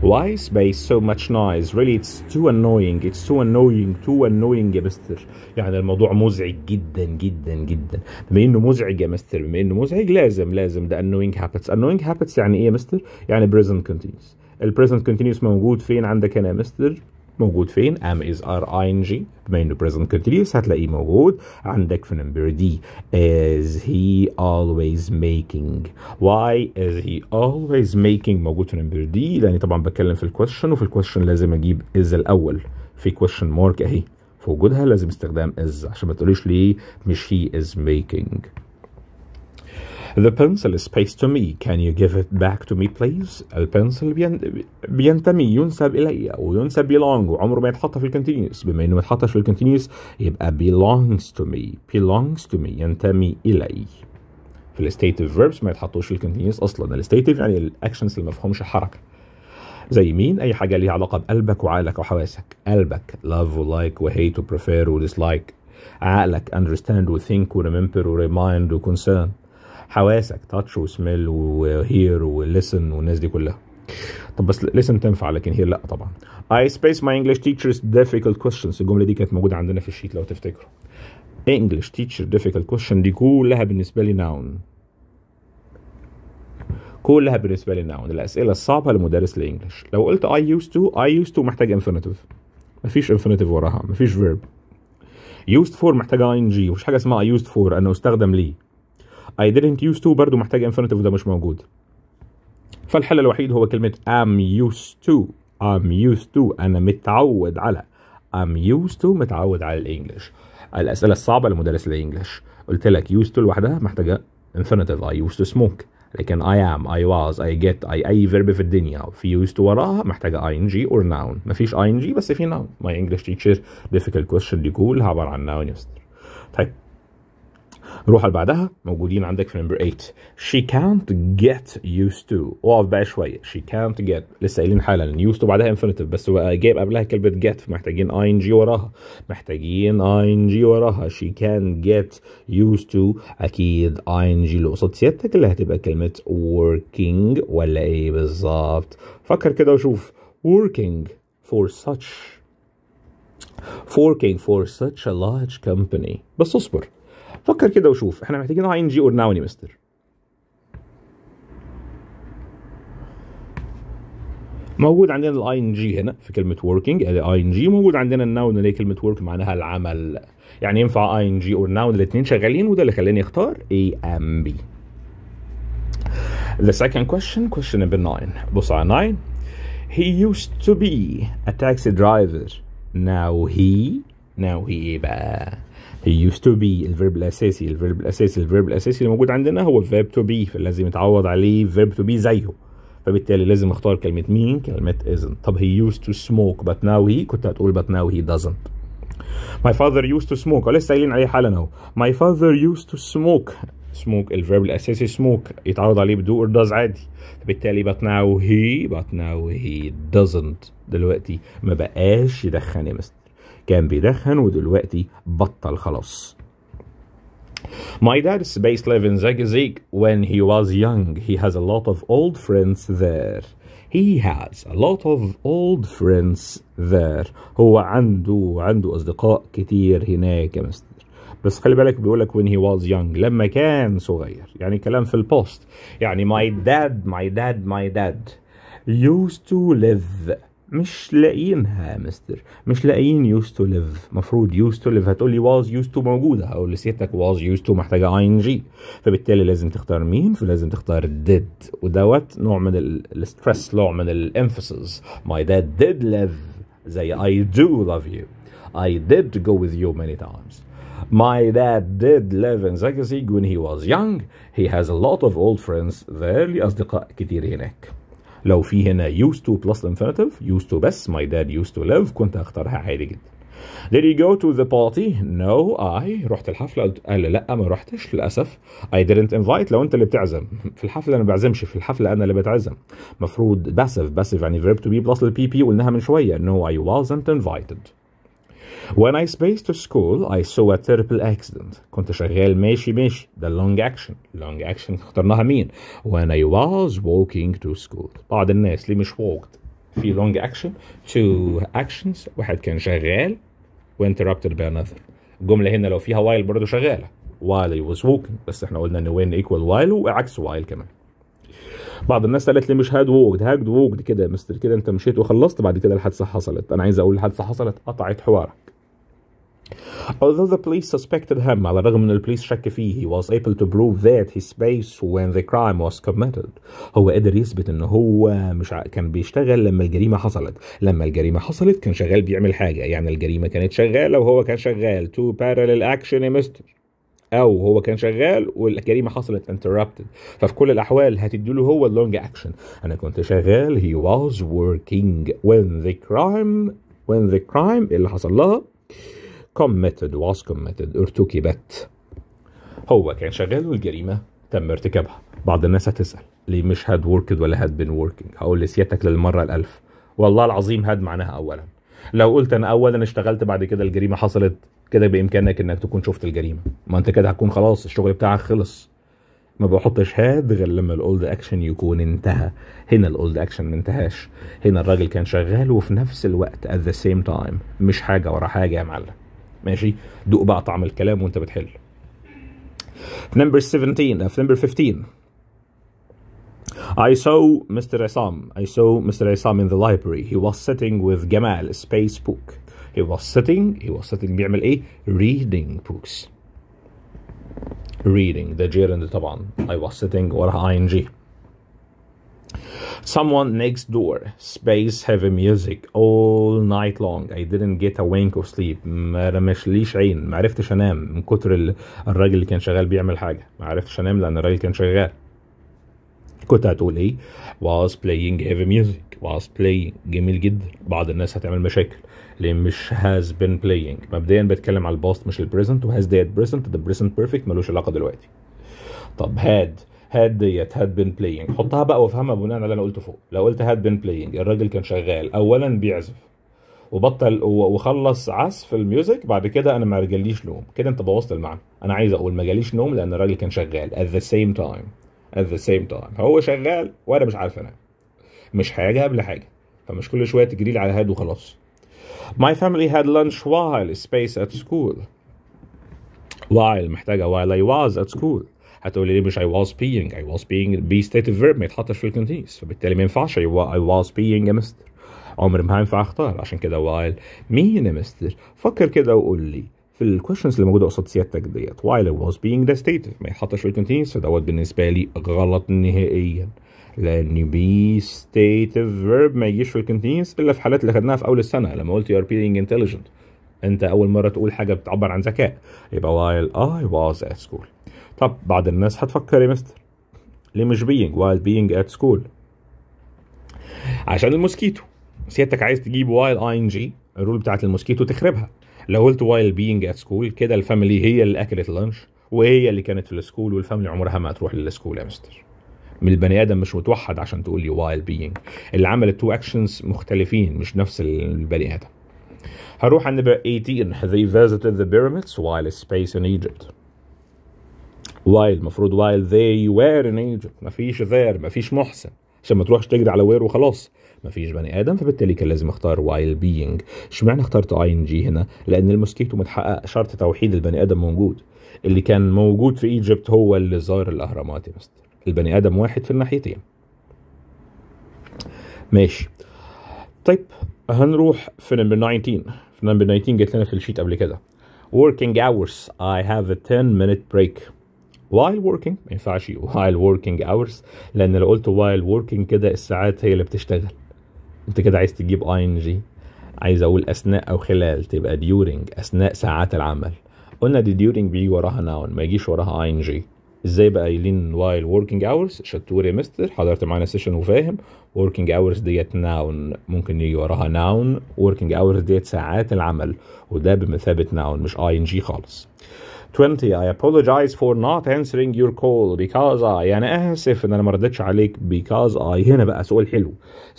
why is space so much noise really it's too annoying it's too annoying too annoying يا مستر يعني الموضوع مزعج جدا جدا جدا بما انه مزعج يا مستر بما انه مزعج لازم لازم ده annoying habits annoying habits يعني ايه يا مستر يعني present continuous present continuous موجود فين عندك هنا يا مستر موجود فين ام از ار اي ان جي بما انه present continuous هتلاقيه موجود عندك في نمبر دي is he always making why is he always making موجود في نمبر دي لاني طبعا بتكلم في الكويشن وفي الكويشن لازم اجيب is الاول في question mark اهي في وجودها لازم استخدام is عشان ما تقوليش ليه مش he is making The pencil is passed to me. Can you give it back to me please? البنسل بينتمي ينسب إلي أو ينسب belong وعمره ما يتحط في الكونتينيوس بما إنه ما يتحطش في الكونتينيوس يبقى belongs to me belongs to me ينتمي إلي في الستيتيف فيربس ما يتحطوش في الكونتينيوس أصلا الستيتيف يعني الأكشنز اللي ما فيهمش حركة زي مين اي حاجه ليها علاقه بقلبك وعقلك وحواسك قلبك love و like و hate و prefer و dislike عقلك understand و think و remember و remind و concern حواسك تاتش وسميل وهير وليسن والناس دي كلها طب بس ليسن تنفع لكن هير لا طبعا I space my English teachers difficult questions الجمله دي كانت موجوده عندنا في الشيت لو تفتكروا English teacher difficult question دي كلها بالنسبه لي noun كلها بالنسبه لي ناون الاسئله الصعبه لمدرس الانجليش لو قلت اي used تو اي used تو محتاج انفينيتيف مفيش انفينيتيف وراها مفيش فيرب used for محتاجه ان جي مفيش حاجه اسمها I used for انا استخدم ليه I didn't used to برضو محتاج infinitive وده مش موجود فالحل الوحيد هو كلمة I'm used to I'm used to أنا متعود على I'm used to متعود على الإنجليش الأسئلة الصعبة لمدرس الإنجليش قلت لك used to لوحدها محتاجة infinitive I used to smoke لكن I am I was I get I أي فيرب في الدنيا في used to وراها محتاجة ing or noun مفيش ing بس في noun my English teacher difficult question دي كلها عبارة عن noun يا طيب نروح على بعدها موجودين عندك في نمبر 8 she can't get used to اقف بقى شويه she can't get لسه قايلين حالا used to بعدها infinitive بس بقى جايب قبلها كلمه get فمحتاجين ing وراها محتاجين ing وراها she can get used to اكيد ing اللي قصاد سيادتك اللي هتبقى كلمه working ولا ايه بالظبط فكر كده وشوف working for such working for such a large company بس اصبر فكر كده وشوف احنا محتاجين اي ان جي اور ناوني يا مستر موجود عندنا الاي ان جي هنا في كلمه وركينج ادي اي ان جي موجود عندنا الناون اللي هي كلمه ورك معناها العمل يعني ينفع اي ان جي اور ناون الاثنين شغالين وده اللي خلاني اختار اي ام بي The second question, question number 9 بص على 9 He used to be a taxi driver Now he Now he بقى used to be الفيرب الاساسي الفيرب الاساسي الفيرب الاساسي اللي موجود عندنا هو الفيرب to be فلازم يتعوض عليه فيرب to be زيه فبالتالي لازم اختار كلمه مين كلمه isn't طب he used to smoke but now he كنت هتقول but now he doesn't My father used to smoke لسه قايلين عليه حالا اهو My father used to smoke سموك الفيرب الاساسي سموك يتعرض عليه بدو اور داز عادي بالتالي بات ناو هي بات ناو هي دازنت دلوقتي ما بقاش يدخن مستر كان بيدخن ودلوقتي بطل خلاص My dad is based live in Zagazig. When he was young, he has a lot of old friends there. He has a lot of old friends there. هو عنده عنده أصدقاء كتير هناك يا مستر. بس خلي بالك بيقول لك when he was young لما كان صغير يعني كلام في البوست يعني my dad my dad my dad used to live مش لاقيينها يا مستر مش لاقيين يوز تو ليف مفروض يوز تو ليف هتقول لي واز يوز تو موجوده هقول لسيادتك واز يوز تو محتاجه اي ان جي فبالتالي لازم تختار مين فلازم تختار ديد ودوت نوع من الستريس نوع من الامفاسيس ماي داد ديد ليف زي اي دو لاف يو اي ديد جو وذ يو ماني تايمز My dad did live in Zagazig when he was young. He has a lot of old friends there لأصدقاء كتير هناك. لو في هنا used to plus infinitive used to بس my dad used to live كنت اختارها عادي جدا Did you go to the party? No, I رحت الحفلة قلت قال لا ما رحتش للأسف I didn't invite لو أنت اللي بتعزم في الحفلة أنا بعزمش في الحفلة أنا اللي بتعزم مفروض passive passive يعني verb to be plus the PP قلناها من شوية No, I wasn't invited When I spaced to school I saw a terrible accident كنت شغال ماشي ماشي ده long action long action اخترناها مين When I was walking to school بعض الناس اللي مش walked في long action two actions واحد كان شغال وانتربتد by another الجملة هنا لو فيها while برضه شغالة while I was walking بس احنا قلنا ان when equal while وعكس while كمان بعض الناس قالت لي مش هاد ووجد هاد ووجد كده يا مستر كده انت مشيت وخلصت بعد كده الحادثه حصلت انا عايز اقول الحادثه حصلت قطعت حوارك Although the police suspected him, على الرغم أن البوليس شك فيه, he was able to prove that his space when the crime was committed. هو قدر يثبت ان هو مش ع... كان بيشتغل لما الجريمة حصلت. لما الجريمة حصلت كان شغال بيعمل حاجة، يعني الجريمة كانت شغالة وهو كان شغال. Two parallel action يا مستر. او هو كان شغال والجريمه حصلت interrupted. ففي كل الاحوال هتديله هو اللونج اكشن انا كنت شغال he was working when the crime when the crime اللي حصل لها committed was committed ارتكبت هو كان شغال والجريمة تم ارتكابها بعض الناس هتسأل ليه مش هاد worked ولا هاد been working هقول لسيادتك للمرة الألف والله العظيم هاد معناها أولا لو قلت أنا أولا اشتغلت بعد كده الجريمة حصلت كده بإمكانك إنك تكون شفت الجريمة ما أنت كده هتكون خلاص الشغل بتاعك خلص ما بحطش هاد غير لما الاولد اكشن يكون انتهى هنا الاولد اكشن ما انتهاش هنا الراجل كان شغال وفي نفس الوقت at the same time مش حاجه ورا حاجه يا معلم ماشي دوق بقى طعم الكلام وانت بتحل في نمبر 17 في نمبر 15 I saw Mr. Isam. I saw Mr. Isam in the library. He was sitting with Jamal, space book. He was sitting, he was sitting بيعمل ايه؟ Reading books. Reading. the gerund طبعا. I was sitting وراها ing. Someone next door, space heavy music all night long. I didn't get a wink of sleep. ما رمشليش عين، ما عرفتش انام من كتر الراجل اللي كان شغال بيعمل حاجة، ما عرفتش انام لأن الراجل كان شغال. كنت هتقول ايه؟ was playing heavy music was playing جميل جدا بعض الناس هتعمل مشاكل ليه مش has been playing مبدئيا بتكلم على الباست مش البريزنت وهاز ديت بريزنت ده بريزنت بيرفكت ملوش علاقة دلوقتي طب had هاد ديت هاد بين بلاينج حطها بقى وافهمها بناء على اللي انا قلته فوق لو قلت هاد بين بلاينج الراجل كان شغال اولا بيعزف وبطل وخلص عزف الميوزك بعد كده انا ما جاليش نوم كده انت بوظت المعنى انا عايز اقول ما جاليش نوم لان الراجل كان شغال at the same time at the same time هو شغال وانا مش عارف انام مش حاجه قبل حاجه فمش كل شويه تجري لي على هاد وخلاص My family had lunch while space at school while محتاجه while I was at school هتقولي لي مش I was being I was being be state of verb ما يتحطش في الكونتينيوس فبالتالي ما ينفعش I was being a mister عمر ما هينفع اختار عشان كده وايل مين يا مستر فكر كده وقول لي في الكويشنز اللي موجوده قصاد سيادتك ديت while I was being the state ما يتحطش في الكونتينيوس فدوت بالنسبه لي غلط نهائيا لان بي state of verb ما يجيش في الكونتينيوس الا في حالات اللي خدناها في اول السنه لما قلت you are being intelligent انت اول مره تقول حاجه بتعبر عن ذكاء يبقى while I was at school طب بعض الناس هتفكر يا مستر ليه مش بينج وايل بينج ات سكول عشان الموسكيتو سيادتك عايز تجيب وايل اي ان جي الرول بتاعت الموسكيتو تخربها لو قلت وايل بينج ات سكول كده الفاميلي هي اللي اكلت اللانش وهي اللي كانت في السكول والفاميلي عمرها ما هتروح للسكول يا مستر من البني ادم مش متوحد عشان تقول لي وايل بينج اللي عمل التو اكشنز مختلفين مش نفس البني ادم هروح على 18 they visited the pyramids while space in Egypt وايل المفروض وايل ذي وير ان ايجيبت مفيش ذير مفيش محسن عشان ما تروحش تجري على وير وخلاص مفيش بني ادم فبالتالي كان لازم اختار وايل بينج اشمعنى اخترت اي ان جي هنا لان الموسكيتو متحقق شرط توحيد البني ادم موجود اللي كان موجود في ايجيبت هو اللي زار الاهرامات البني ادم واحد في الناحيتين ماشي طيب هنروح في نمبر 19 في نمبر 19 جت لنا في الشيت قبل كده working hours I have a 10 minute break while working ما ينفعش while working hours لان لو قلت while working كده الساعات هي اللي بتشتغل انت كده عايز تجيب ing عايز اقول اثناء او خلال تبقى during اثناء ساعات العمل قلنا دي during بيجي وراها noun ما يجيش وراها ing ازاي بقى قايلين while working hours شطور يا مستر حضرت معانا سيشن وفاهم working hours ديت noun ممكن يجي وراها noun working hours ديت ساعات العمل وده بمثابة noun مش ing خالص 20 I apologize for not answering your call because I يعني اسف ان انا ما ردتش عليك because I هنا بقى سؤال حلو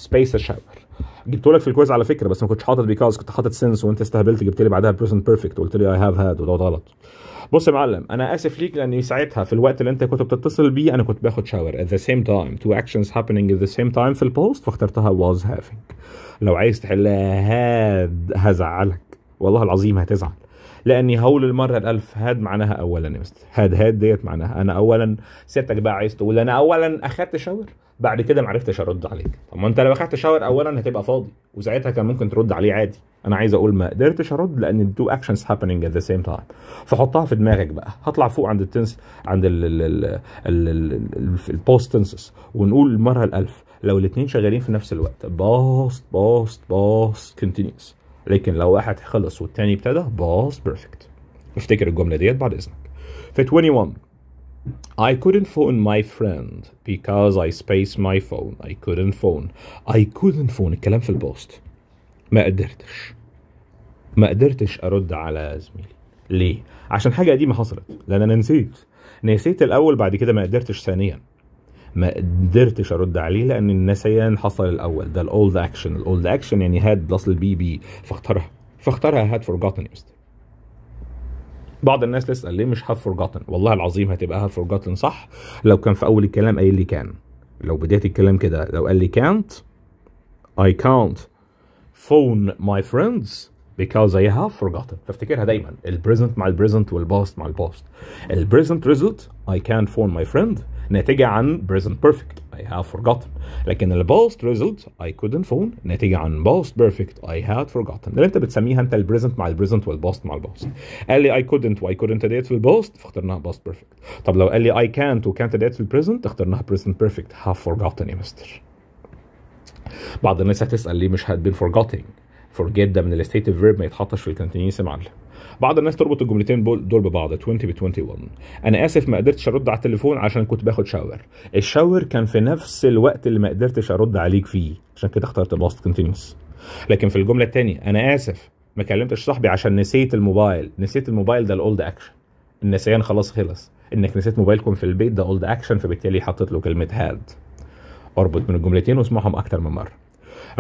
space shower جبته لك في الكويز على فكره بس ما كنتش حاطط because كنت حاطط since وانت استهبلت جبت لي بعدها present perfect قلت لي I have had وده غلط بص يا معلم انا اسف ليك لاني ساعتها في الوقت اللي انت كنت بتتصل بيه انا كنت باخد شاور at the same time two actions happening at the same time في البوست فاخترتها was having لو عايز تحلها هزعلك والله العظيم هتزعل لاني هقول المره الالف هاد معناها اولا يا مستر هاد هاد ديت معناها انا اولا سيادتك بقى عايز تقول انا اولا اخدت شاور بعد كده ما عرفتش ارد عليك طب ما انت لو اخدت شاور اولا هتبقى فاضي وساعتها كان ممكن ترد عليه عادي انا عايز اقول ما قدرتش ارد لان التو اكشنز هابينج ات ذا سيم تايم فحطها في دماغك بقى هطلع فوق عند التنس عند البوست تنسس ونقول المره الالف لو الاثنين شغالين في نفس الوقت باست باست باست كونتينيوس لكن لو واحد خلص والتاني ابتدى باص بيرفكت افتكر الجمله ديت بعد اذنك في 21 I couldn't phone my friend because I spaced my phone I couldn't phone I couldn't phone الكلام في البوست ما قدرتش ما قدرتش ارد على زميلي ليه عشان حاجه قديمه حصلت لان انا نسيت نسيت الاول بعد كده ما قدرتش ثانيا ما قدرتش ارد عليه لان النسيان حصل الاول ده الاولد اكشن الاولد اكشن يعني هاد بلس البي بي فاختارها فاختارها هاد فورجاتن يوست بعض الناس تسال ليه مش هاد فورجاتن والله العظيم هتبقى هاد فورجاتن صح لو كان في اول الكلام قايل لي كان لو بدايه الكلام كده لو قال لي كانت اي كانت فون ماي فريندز because I have forgotten فافتكرها دايما البريزنت مع البريزنت والباست مع الباست البريزنت ريزلت I can't phone my friend ناتجة عن present perfect I have forgotten لكن ال past result I couldn't phone ناتجة عن past perfect I had forgotten اللي انت بتسميها انت ال present مع ال present وال past مع ال past قال لي I couldn't و I couldn't ديت في ال past فاخترناها past perfect طب لو قال لي I can't و can't ديت في ال present اخترناها present perfect have forgotten يا مستر بعض الناس هتسأل ليه مش had been forgetting forget ده من ال stative verb ما يتحطش في ال continuous معلم بعض الناس تربط الجملتين دول ببعض 20 ب 21 انا اسف ما قدرتش ارد على التليفون عشان كنت باخد شاور الشاور كان في نفس الوقت اللي ما قدرتش ارد عليك فيه عشان كده اخترت الباست كونتينوس لكن في الجمله الثانيه انا اسف ما كلمتش صاحبي عشان نسيت الموبايل نسيت الموبايل ده الاولد اكشن النسيان خلاص خلص انك نسيت موبايلكم في البيت ده اولد اكشن فبالتالي حطيت له كلمه هاد اربط بين الجملتين واسمعهم اكتر من مره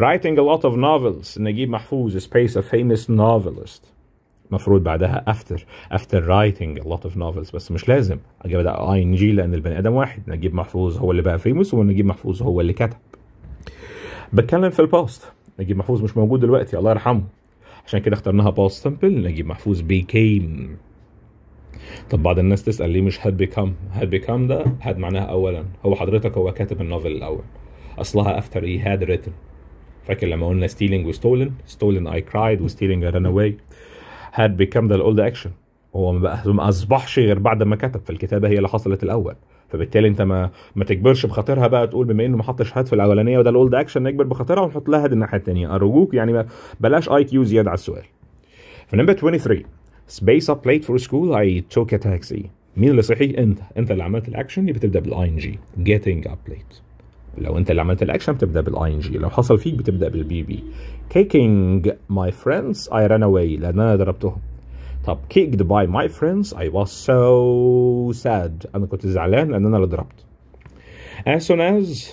Writing a lot of novels, Naguib Mahfouz space of famous novelist. مفروض بعدها افتر افتر رايتنج ا لوت اوف نوفلز بس مش لازم اجيب ده اي ان جي لان البني ادم واحد نجيب محفوظ هو اللي بقى فيموس ونجيب محفوظ هو اللي كتب بتكلم في الباست نجيب محفوظ مش موجود دلوقتي الله يرحمه عشان كده اخترناها باست سمبل نجيب محفوظ كيم طب بعض الناس تسال ليه مش هاد بيكام هاد بيكام ده هاد معناها اولا هو حضرتك هو كاتب النوفل الاول اصلها افتر اي هاد ريتن فاكر لما قلنا ستيلينج وستولن ستولن اي كرايد وستيلينج ران اواي had become the old action هو ما اصبحش غير بعد ما كتب فالكتابه هي اللي حصلت الاول فبالتالي انت ما ما تكبرش بخاطرها بقى تقول بما انه ما حطش هات في الاولانيه وده الاولد اكشن نكبر بخاطرها ونحط لها دي الناحيه الثانيه ارجوك يعني بلاش اي كيو زياده على السؤال نمبر 23 سبيس اب ليت فور سكول اي توك ا تاكسي مين اللي صحي انت انت اللي عملت الاكشن يبقى تبدا بالاي ان جي getting up late لو انت اللي عملت الاكشن بتبدا بالاي ان جي لو حصل فيك بتبدا بالبي بي كيكينج ماي فريندز اي ران اواي لان انا ضربتهم طب كيكد باي ماي فريندز اي واز سو ساد انا كنت زعلان لان انا اللي ضربت as soon as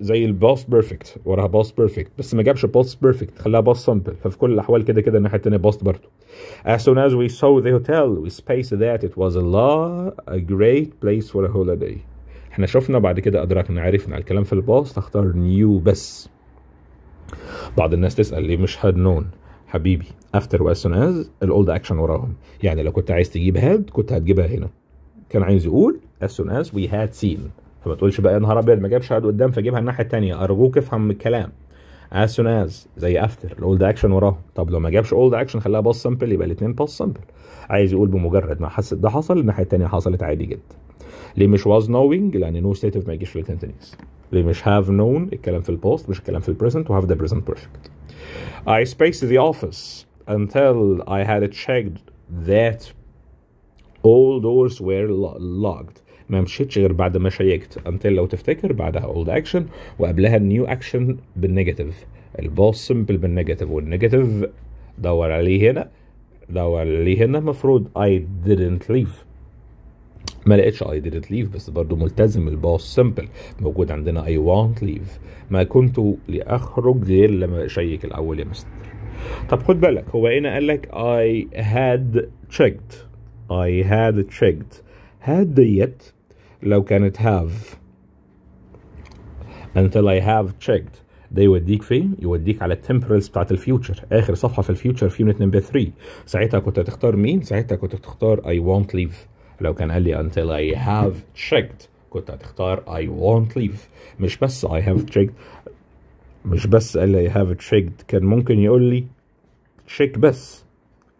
زي الباص بيرفكت وراها باص بيرفكت بس ما جابش باص بيرفكت خلاها باص سامبل ففي كل الاحوال كده كده الناحيه الثانيه باص برضه as soon as we saw the hotel we spaced that it was a law a great place for a holiday احنا شفنا بعد كده ادركنا عرفنا الكلام في الباست اختار نيو بس بعض الناس تسال ليه مش هاد نون حبيبي افتر واسون سون از الاولد اكشن وراهم يعني لو كنت عايز تجيب هاد كنت هتجيبها هنا كان عايز يقول as soon as we had seen فما تقولش بقى يا نهار ابيض ما جابش هاد قدام فجيبها الناحيه الثانيه ارجوك افهم الكلام as soon as زي افتر الاولد اكشن وراهم طب لو ما جابش اولد اكشن خليها باص سامبل يبقى الاثنين باص سامبل عايز يقول بمجرد ما حس ده حصل الناحيه الثانيه حصلت عادي جدا ليه مش واز knowing لان نو ستيتف ما يجيش للكنتينيوس ليه مش هاف نون الكلام في البوست مش الكلام في البريزنت وهاف ذا بريزنت بيرفكت I spaced the office until I had checked that all doors were locked ما مشيتش غير بعد ما شيكت until لو تفتكر بعدها old action وقبلها new action بالنيجاتيف البوس سمبل بالنيجاتيف والنيجاتيف دور عليه هنا دور عليه هنا المفروض I didn't leave ما لقيتش اي didn't leave بس برضو ملتزم الباص سمبل موجود عندنا اي won't leave ما كنت لاخرج غير لما اشيك الاول يا مستر طب خد بالك هو هنا قال لك I had checked I had checked had ديت لو كانت have until I have checked ده يوديك فين؟ يوديك على التمبرالز بتاعت الفيوتشر، آخر صفحة في الفيوتشر في يونت نمبر 3، ساعتها كنت هتختار مين؟ ساعتها كنت هتختار I won't leave لو كان قال لي until I have checked كنت هتختار I won't leave مش بس I have checked مش بس قال لي I have checked كان ممكن يقول لي check بس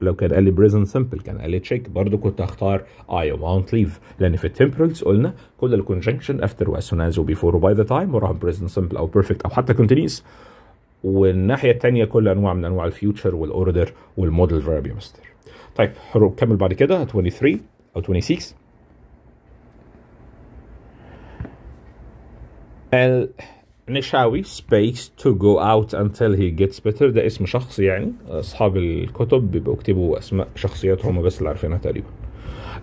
لو كان قال لي present simple كان قال لي check برضه كنت هختار I won't leave لأن في temporals قلنا كل الconjunction after و as soon as و before و by the time وراهم present simple أو perfect أو حتى continuous والناحية التانية كل أنواع من أنواع الفيوتشر والأوردر والمودل فيرب يا مستر. طيب حروف كمل بعد كده 23 or 26 النشاوي space to go out until he gets better ده اسم شخص يعني اصحاب الكتب بيبقوا كتبوا اسماء شخصيات هم بس اللي عارفينها تقريبا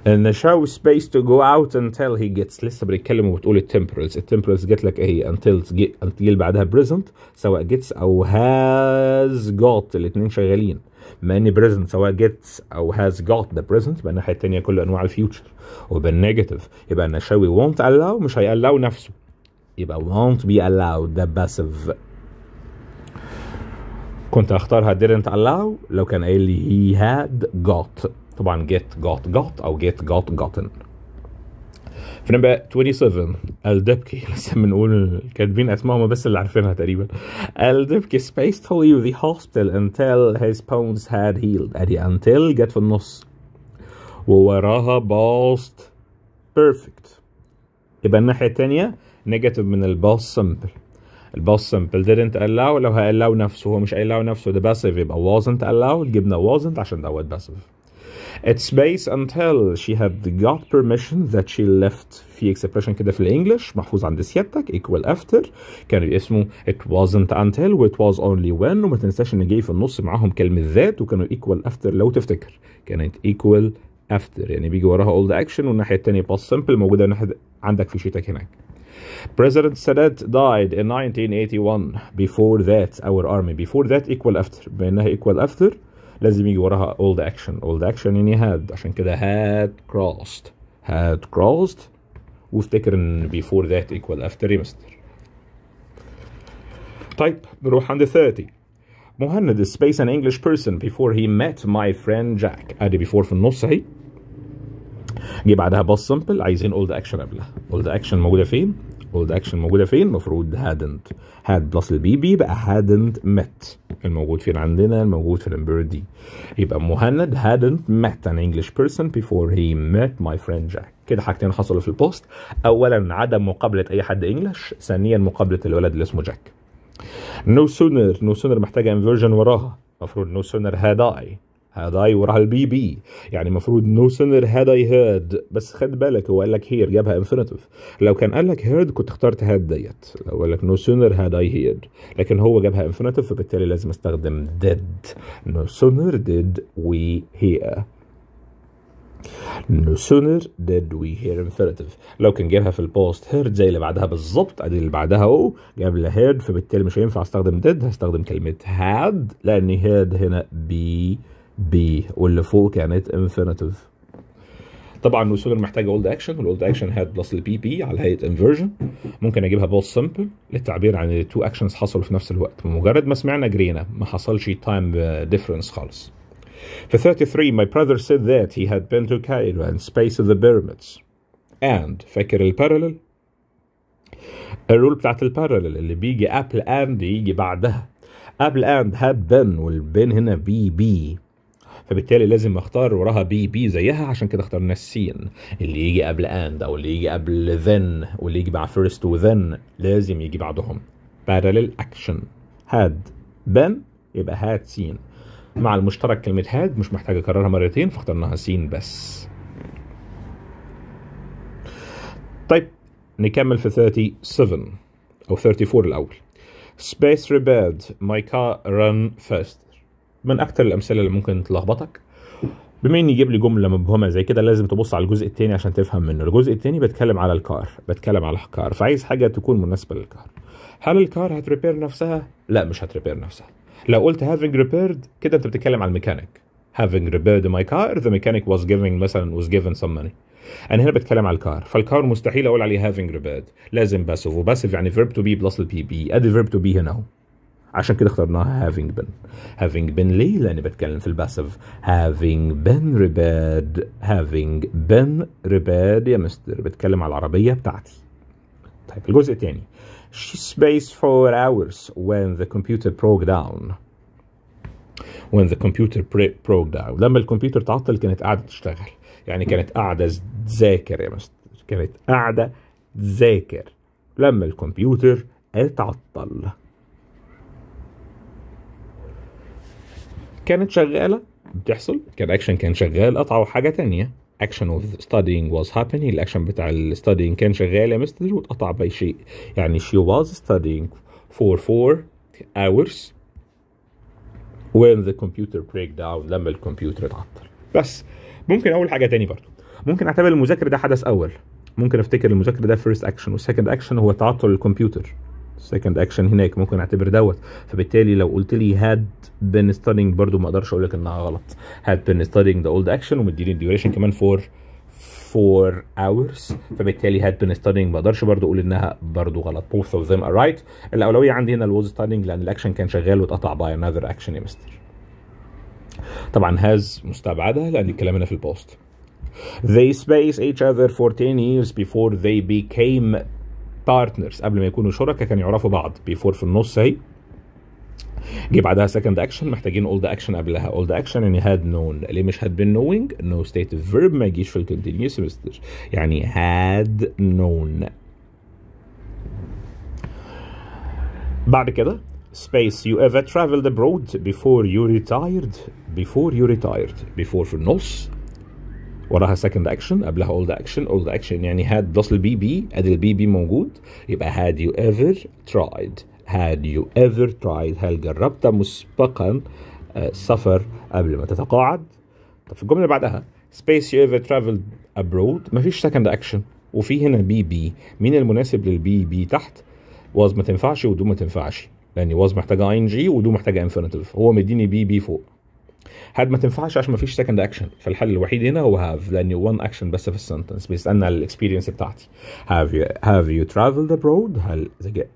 ان شاو سبيس تو جو اوت انتل هي جيتس لسه بنتكلم وبتقول التمبرالز التمبرالز جت لك ايه انتل انتل بعدها بريزنت سواء جيتس او هاز جوت الاثنين شغالين بما ان بريزنت سواء جيتس او هاز جوت ذا بريزنت يبقى الناحيه الثانيه كل انواع الفيوتشر وبالنيجاتيف يبقى النشاوي وونت الاو مش هيالاو نفسه يبقى وونت بي الاو ده باسيف كنت هختارها didn't allow لو كان قايل لي he had got طبعا جيت جات جات او جيت جات جاتن في نمبر 27 الدبكي لسه بنقول كاتبين اسمائهم بس اللي عارفينها تقريبا الدبكي سبيس to the hospital until his bones had healed ادي until جت في النص ووراها باست بيرفكت يبقى الناحيه الثانيه نيجاتيف من الباس سمبل الباس سمبل didn't allow لو allow نفسه هو مش allow نفسه ده باسيف يبقى wasn't allowed جبنا wasn't عشان دوت باسيف at space until she had got permission that she left في expression كده في الانجلش محفوظ عند سيادتك equal after كان اسمه it wasn't until it was only when وما تنساش ان جاي في النص معاهم كلمه ذات وكانوا equal after لو تفتكر كانت equal after يعني بيجي وراها all the action والناحيه الثانيه past simple موجوده ناحيه عندك في شيتك هناك President Sadat died in 1981. Before that, our army. Before that, equal after. بأنها equal after لازم يجي وراها old action old action يعني had عشان كده had crossed had crossed وافتكر ان before that equal after remaster طيب نروح عند 30 مهند is space an English person before he met my friend Jack ادي before في النص اهي جه بعدها باص سمبل عايزين اولد اكشن قبلها اولد اكشن موجوده فين بولد اكشن موجوده فين المفروض هادنت هاد بلس البي بي بقى هادنت مت الموجود فين عندنا الموجود في الامبير دي يبقى مهند هادنت مت ان انجلش بيرسون بيفور هي مت ماي فريند جاك كده حاجتين حصلوا في البوست اولا عدم مقابله اي حد انجلش ثانيا مقابله الولد اللي اسمه جاك نو سونر نو سونر محتاجه انفيرجن وراها المفروض نو سونر هاد اي هاد اي وراها البي بي يعني المفروض نو سونر هاد اي هيرد بس خد بالك هو قال لك هير جابها انفينيتيف لو كان قال لك هيرد كنت اخترت هاد ديت لو قال لك نو سونر هاد اي هيرد لكن هو جابها انفينيتيف فبالتالي لازم استخدم ديد نو سونر ديد وي هير No sooner did we hear imperative لو كان جابها في البوست هيرد زي اللي بعدها بالظبط ادي اللي بعدها اهو جاب لها هيرد فبالتالي مش هينفع استخدم ديد هستخدم كلمه هاد لان هيرد هنا بي بي واللي فوق كانت انفينيتيف طبعا الوصول محتاجه اولد اكشن والاولد اكشن هات بلس البي بي على هيئه انفرجن ممكن اجيبها بول سمبل للتعبير عن التو اكشنز حصلوا في نفس الوقت بمجرد ما سمعنا جرينا ما حصلش تايم ديفرنس خالص في 33 my brother said that he had been to Cairo and space of the pyramids and فاكر البارلل الرول بتاعت البارلل اللي بيجي ابل اند يجي بعدها ابل اند هاد بن والبين هنا بي بي فبالتالي لازم اختار وراها بي بي زيها عشان كده اخترنا السين اللي يجي قبل اند او اللي يجي قبل ذن واللي يجي مع فيرست وذن لازم يجي بعضهم بارلل اكشن هاد بن يبقى هاد سين مع المشترك كلمة هاد مش محتاج اكررها مرتين فاخترناها سين بس طيب نكمل في 37 او 34 الاول space repaired my car run first من اكتر الامثله اللي ممكن تلخبطك بما اني يجيب لي جمله مبهمه زي كده لازم تبص على الجزء الثاني عشان تفهم منه الجزء الثاني بتكلم على الكار بتكلم على الكار فعايز حاجه تكون مناسبه للكار هل الكار هتريبير نفسها لا مش هتريبير نفسها لو قلت هافينج ريبيرد كده انت بتتكلم على الميكانيك having repaired my car the mechanic was giving مثلا was given some money انا هنا بتكلم على الكار فالكار مستحيل اقول عليه having repaired لازم باسف وباسف يعني verb to be بلس البي بي ادي verb to be هنا اهو عشان كده اخترناها having been having been ليه لاني بتكلم في الباسف having been repaired having been repaired يا مستر بتكلم على العربية بتاعتي طيب الجزء الثاني she spaced for hours when the computer broke down when the computer broke down لما الكمبيوتر تعطل كانت قاعدة تشتغل يعني كانت قاعدة تذاكر يا مستر كانت قاعدة تذاكر لما الكمبيوتر اتعطل كانت شغاله بتحصل كان اكشن كان شغال قطعه وحاجه تانية اكشن اوف ستادينج واز هابينينج الاكشن بتاع الستادينج كان شغال يا مستر واتقطع باي شيء يعني شي واز ستاديينج فور فور اورز وين ذا كمبيوتر بريك داون لما الكمبيوتر اتعطل بس ممكن اقول حاجه تاني برضو ممكن اعتبر المذاكره ده حدث اول ممكن افتكر المذاكره ده فيرست اكشن والسكند اكشن هو تعطل الكمبيوتر سكند اكشن هناك ممكن اعتبر دوت فبالتالي لو قلت لي هاد بين ستادينج برضو ما اقدرش اقول لك انها غلط هاد بين ستادينج ذا اولد اكشن ومديني الديوريشن كمان فور 4 hours فبالتالي هاد been studying ما اقدرش برضو اقول انها برضو غلط both of them are right الاولويه عندي هنا الوز ستارينج لان الاكشن كان شغال واتقطع باي انذر اكشن يا مستر طبعا هاز مستبعده لان الكلام هنا في البوست They space each other for 10 years before they became بارتنرز قبل ما يكونوا شركاء كانوا يعرفوا بعض بيفور في النص اهي جه بعدها سكند اكشن محتاجين اولد اكشن قبلها اولد اكشن يعني هاد نون ليه مش هاد بين نوينج نو ستيت فيرب ما يجيش في الكونتينيوس يعني هاد نون بعد كده space you ever traveled abroad before you retired before you retired before في النص وراها سكند اكشن قبلها اولد اكشن اولد اكشن يعني هاد بلس البي بي ادي البي بي موجود يبقى هاد يو ايفر ترايد هاد يو ايفر ترايد هل جربت مسبقا السفر آه، قبل ما تتقاعد طب في الجمله اللي بعدها سبيس يو ايفر ترافلد ابرود مفيش سكند اكشن وفي هنا بي بي مين المناسب للبي بي تحت واز ما تنفعش ودو ما تنفعش لان واز محتاجه اي ان جي ودو محتاجه انفينيتيف هو مديني بي بي فوق هاد ما تنفعش عشان ما فيش سكند اكشن فالحل الوحيد هنا هو هاف لان وان اكشن بس في السنتنس بيسالنا على الاكسبيرينس بتاعتي هاف يو هاف يو ترافلد ابرود هل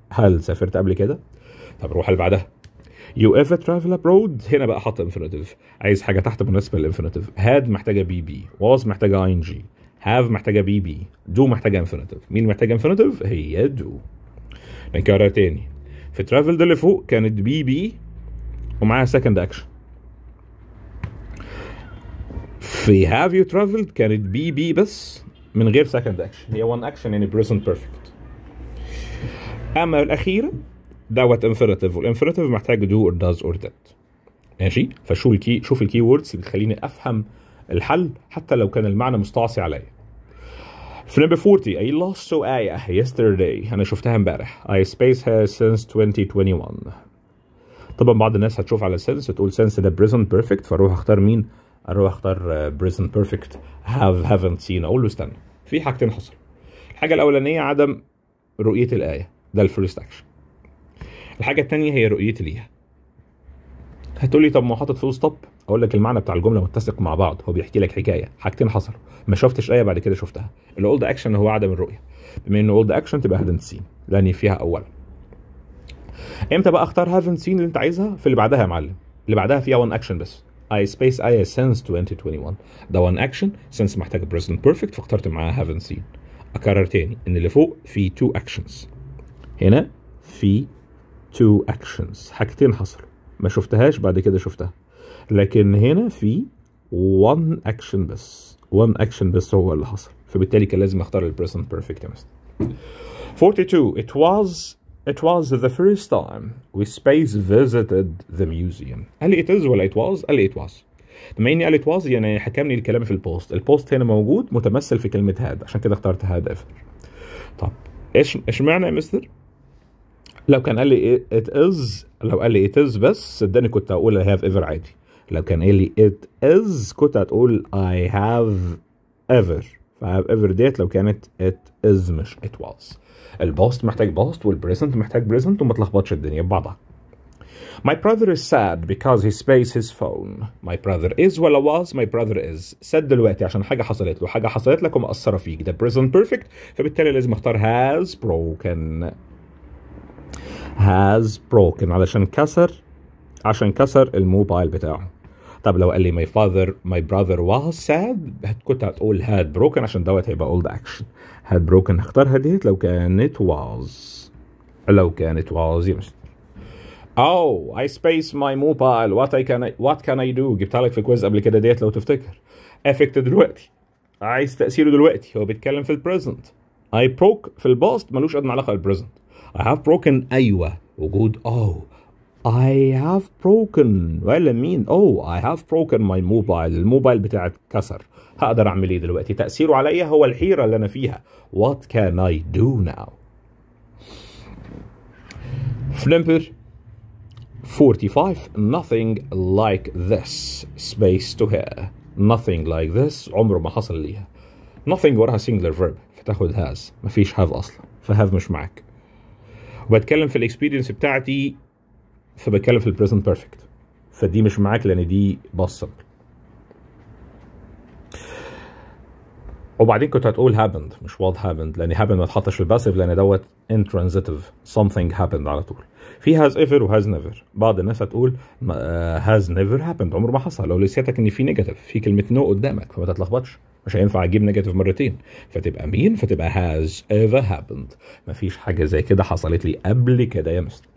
هل سافرت قبل كده طب روح اللي بعدها يو ايفر ترافل ابرود هنا بقى حاطط انفينيتيف عايز حاجه تحت بالنسبه للانفينيتيف هاد محتاجه بي بي واز محتاجه اي ان جي هاف محتاجه بي بي دو محتاجه انفينيتيف مين محتاجه انفينيتيف هي دو نكرر تاني في ترافل ده اللي فوق كانت بي بي ومعاها سكند اكشن في هاف يو ترافلد كانت بي بي بس من غير سكند اكشن هي وان اكشن يعني بريزنت بيرفكت اما الاخيره دوت انفيراتيف والانفيراتيف محتاج دو اور داز اور ذات ماشي فشوف الكي شوف الكي ووردز اللي تخليني افهم الحل حتى لو كان المعنى مستعصي عليا في نمبر 40 اي lost so I yesterday أنا شفتها امبارح I space her since 2021 طبعا بعض الناس هتشوف على سينس تقول سينس ده بريزنت بيرفكت فاروح اختار مين اروح اختار بريزن بيرفكت هاف هافنت سين اقول له استنى في حاجتين حصل الحاجه الاولانيه عدم رؤيه الايه ده الفيرست اكشن الحاجه الثانيه هي رؤيتي ليها هتقول لي طب ما حاطط فول ستوب اقول لك المعنى بتاع الجمله متسق مع بعض هو بيحكي لك حكايه حاجتين حصلوا ما شفتش ايه بعد كده شفتها الاولد اكشن هو عدم الرؤيه بما ان اولد اكشن تبقى هافنت سين لاني فيها اولا امتى بقى اختار هافنت سين اللي انت عايزها في اللي بعدها يا معلم اللي بعدها فيها وان اكشن بس اي سنس 2021 ده وان اكشن سنس محتاج present perfect فاخترت معاها haven't seen اكرر تاني ان اللي فوق فيه two actions هنا في two actions حاجتين حصلوا ما شفتهاش بعد كده شفتها لكن هنا في one action بس one action بس هو اللي حصل فبالتالي كان لازم اختار البريزنت بيرفكت مستر 42 it was It was the first time we space visited the museum. هل it is ولا it was؟ قال it was. بما اني قال it was يعني حكم لي الكلام في البوست، البوست هنا موجود متمثل في كلمة هاد عشان كده اخترت هاد ايفر. طب ايش ايش معنى يا مستر؟ لو كان قال لي it is لو قال لي it is بس صدقني كنت هقول I have ever عادي. لو كان قال لي it is كنت هتقول I have ever. فايفر date لو كانت ات از مش ات واز البوست محتاج بوست والبريزنت محتاج بريزنت وما تلخبطش الدنيا ببعضها My brother is sad because he spays his phone. My brother is ولا was my brother is. سد دلوقتي عشان حاجة حصلت له، حاجة حصلت لك ومأثرة فيك. The present perfect فبالتالي لازم اختار has broken. has broken علشان كسر عشان كسر الموبايل بتاعه. طب لو قال لي ماي فاذر ماي براذر واز ساد كنت هتقول هاد بروكن عشان دوت هيبقى اولد اكشن هاد بروكن هختارها ديت لو كانت واز لو كانت واز يا مستر او اي سبيس ماي موبايل وات اي كان وات كان اي دو جبتها لك في كويز قبل كده ديت لو تفتكر افكت دلوقتي عايز تاثيره دلوقتي هو بيتكلم في البريزنت اي بروك في الباست ملوش ادنى علاقه بالبريزنت اي هاف بروكن ايوه وجود او oh. I have broken well I mean oh I have broken my mobile الموبايل بتاعي اتكسر هقدر اعمل ايه دلوقتي تأثيره عليا هو الحيرة اللي انا فيها what can I do now Flimper 45 nothing like this space to her nothing like this عمره ما حصل ليها nothing وراها singular verb فتاخد has مفيش have اصلا فهاف مش معاك وبتكلم في الاكسبيرينس بتاعتي فبتكلم في البريزنت بيرفكت فدي مش معاك لان دي باصه وبعدين كنت هتقول happened مش what happened لان happened ما اتحطش في الباسيف لان دوت intransitive something happened على طول في has ever و has never بعض الناس هتقول آه، has never happened عمره ما حصل لو لسيتك ان في نيجاتيف في كلمه نو no قدامك فما تتلخبطش مش هينفع اجيب نيجاتيف مرتين فتبقى مين فتبقى has ever happened مفيش حاجه زي كده حصلت لي قبل كده يا مستر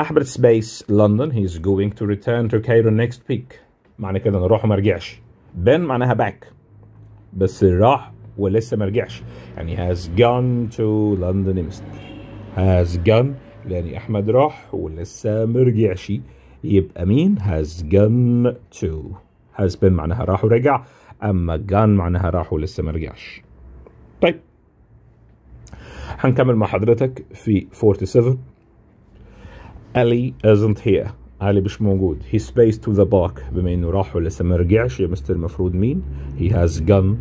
احبرت سبيس لندن هيز is تو to تو to Cairo next معنى كده انه راح وما رجعش بن معناها باك بس راح ولسه ما رجعش يعني هاز جون تو لندن هاز جون يعني احمد راح ولسه ما رجعش يبقى مين هاز جون تو هاز بن معناها راح ورجع اما جون معناها راح ولسه ما رجعش طيب هنكمل مع حضرتك في 47 الي isn't here علي مش موجود he spaced to the park بما انه راح ولسه ما رجعش يا مستر المفروض مين he has gun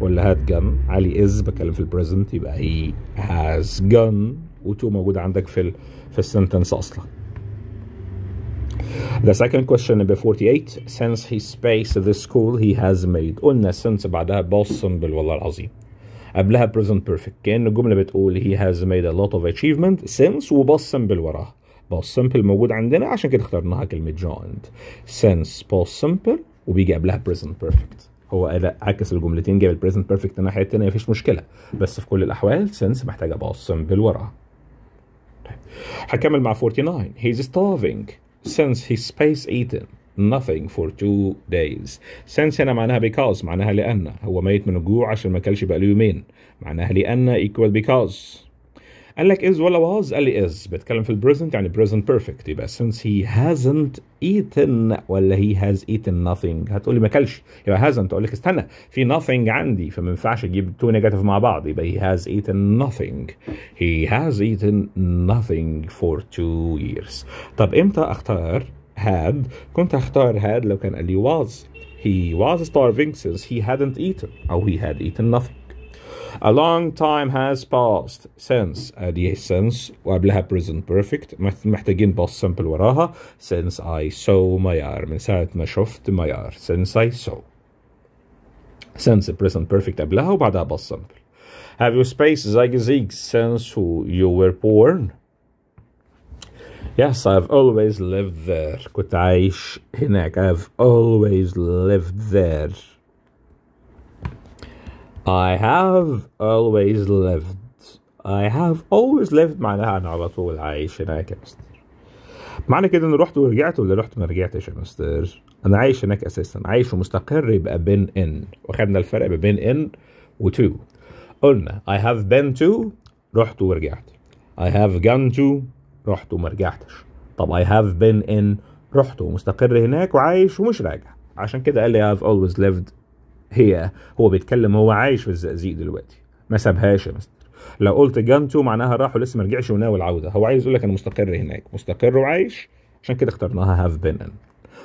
ولا had gun علي is بتكلم في البريزنت يبقى he has gun و موجود عندك في ال في السنتنس اصلا The second question number 48 since he spaced the school he has made قلنا since بعدها بوصن بالوالله العظيم قبلها present perfect كأن الجملة بتقول he has made a lot of achievement since وبصم بالوراها past سمبل موجود عندنا عشان كده اخترناها كلمه جوينت سنس past سمبل وبيجي قبلها بريزنت بيرفكت هو عكس الجملتين جاب البريزنت بيرفكت الناحيه التانية مفيش مشكله بس في كل الاحوال سنس محتاجه باص سمبل وراها هكمل مع 49 he's starving since he's space eaten nothing for two days since هنا معناها because معناها لأن هو ميت من الجوع عشان ما كلش بقاله يومين معناها لأن equal because قال لك is ولا was قال لي is بتكلم في البريزنت يعني present perfect يبقى since he hasn't eaten well, he has eaten nothing هتقولي ما اكلش يبقى hasn't اقول لك استنى في nothing عندي فما ينفعش اجيب تو نيجاتيف مع بعض يبقى he has eaten nothing he has eaten nothing for two years طب امتى اختار had كنت هختار had لو كان قال لي was he was starving since he hadn't eaten او he had eaten nothing a long time has passed since هذه since وقبلها present perfect محتاجين boss simple وراها since I saw ميار من ساعة ما شفت ميار since I saw since the present perfect قبلها وبعدها boss simple Have you spaces zigzag since you were born? Yes, I've always lived there. كنت عايش هناك. I've always lived there. I have always lived I have always lived معناها أنا على طول عايش هناك يا مستر معنى كده إني رحت ورجعت ولا رحت ما رجعتش يا مستر أنا عايش هناك أساسا عايش ومستقر يبقى بين إن واخدنا الفرق بين إن و قلنا I have been to رحت ورجعت I have gone to رحت وما رجعتش طب I have been in رحت ومستقر هناك وعايش ومش راجع عشان كده قال لي I have always lived هي هو بيتكلم هو عايش في الزقازيق دلوقتي ما سابهاش يا مستر لو قلت جانتو معناها راح ولسه ما رجعش وناوي العوده هو عايز يقول لك انا مستقر هناك مستقر وعايش عشان كده اخترناها هاف بين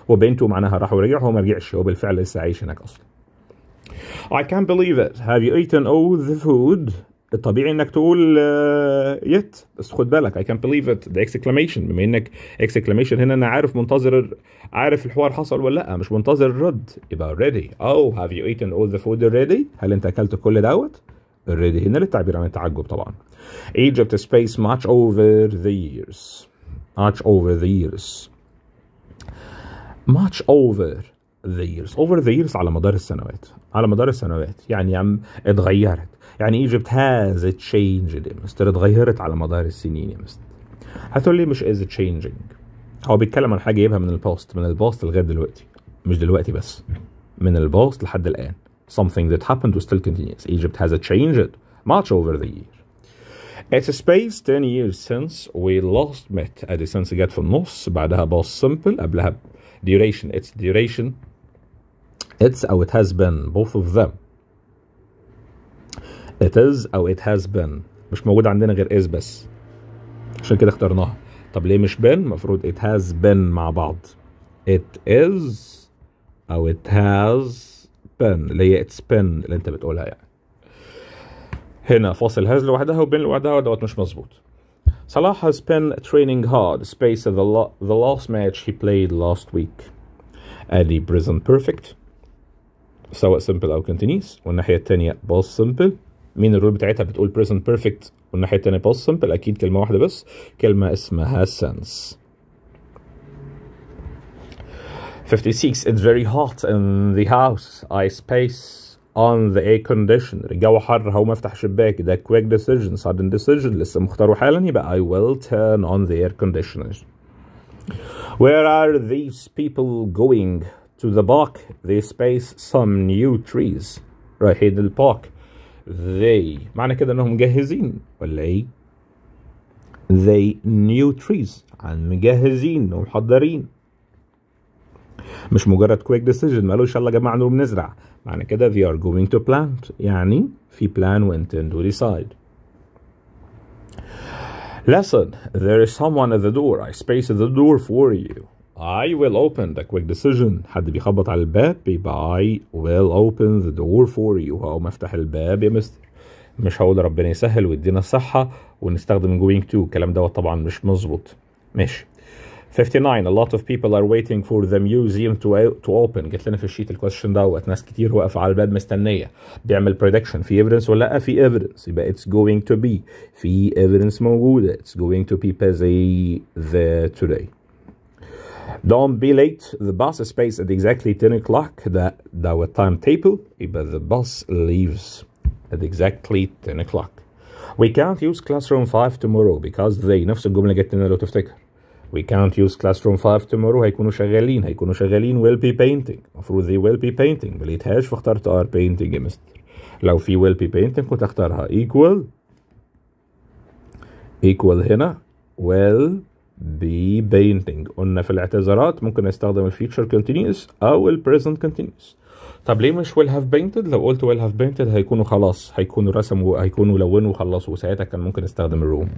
وبينتو معناها راح ورجع هو ما رجعش هو بالفعل لسه عايش هناك اصلا I can't believe it. Have you eaten all the food? الطبيعي انك تقول يت آه، بس خد بالك اي كان بليف ات ذا اكسكلاميشن بما انك اكسكلاميشن هنا انا عارف منتظر عارف الحوار حصل ولا لا مش منتظر الرد يبقى اوريدي او هاف يو ايتن اول ذا فود اوريدي هل انت اكلت كل دوت اوريدي هنا للتعبير عن التعجب طبعا Egypt space much over the years much over the years much over the years over the years على مدار السنوات على مدار السنوات يعني اتغيرت يعني Egypt has تشينجد يا مستر اتغيرت على مدار السنين يا مستر هتقول لي مش از تشينجينج هو بيتكلم عن حاجه جايبها من الباست من الباست لغايه دلوقتي مش دلوقتي something that happened was still continues. Egypt has a changed much over the year it's a space 10 years since we last met a distance get from نص بعدها باص simple قبلها duration it's duration it's او it has been both of them it is او it has been مش موجود عندنا غير is بس عشان كده اخترناها طب ليه مش been المفروض it has been مع بعض it is او it has been اللي هي it's been اللي انت بتقولها يعني هنا فاصل هاز لوحدها وبين لوحدها دوت مش مظبوط صلاح has been training hard space the, the last match he played last week ادي present perfect سواء simple او continuous والناحية التانية both simple مين الرول بتاعتها بتقول بريزنت بيرفكت والناحيه الثانيه باست سمبل اكيد كلمه واحده بس كلمه اسمها sense 56 It's very hot in the house I space on the air conditioner الجو حر هقوم افتح شباك ده quick decision sudden decision لسه مختاره حالا يبقى I will turn on the air conditioner Where are these people going? To the park They space some new trees رايحين البارك they معنى كده انهم مجهزين ولا ايه they new trees عن مجهزين ومحضرين مش مجرد quick decision ما قالوش يلا يا جماعه نقوم نزرع معنى كده they are going to plant يعني في plan و intend و decide Lesson, there is someone at the door. I space the door for you. I will open the quick decision حد بيخبط على الباب يبقى I will open the door for you هو افتح الباب يا مستر مش هقول ربنا يسهل ويدينا الصحة ونستخدم going to الكلام دوت طبعا مش مظبوط ماشي 59 a lot of people are waiting for the museum to, to open جت لنا في الشيت الكويشن دوت ناس كتير واقفه على الباب مستنيه بيعمل prediction في evidence ولا لا في evidence يبقى it's going to be في evidence موجوده it's going to be busy the today Don't be late. The bus is space at exactly 10 o'clock. That, that our timetable, but the bus leaves at exactly 10 o'clock. We can't use classroom 5 tomorrow because they get in a lot of تفتكر. We can't use classroom 5 tomorrow هيكونوا شغالين هيكونوا شغالين will be painting المفروض they will be painting ما لقيتهاش فاخترت are painting يا مستر. لو في will be painting كنت اختارها equal equal هنا Well. ببينتنج قلنا في الاعتذارات ممكن استخدم future كونتينيوس او البريزنت كونتينيوس طب ليه مش ويل هاف بينتد لو قلت ويل هاف بينتد هيكونوا خلاص هيكونوا رسموا هيكونوا لونوا وخلصوا وساعتها كان ممكن استخدم الروم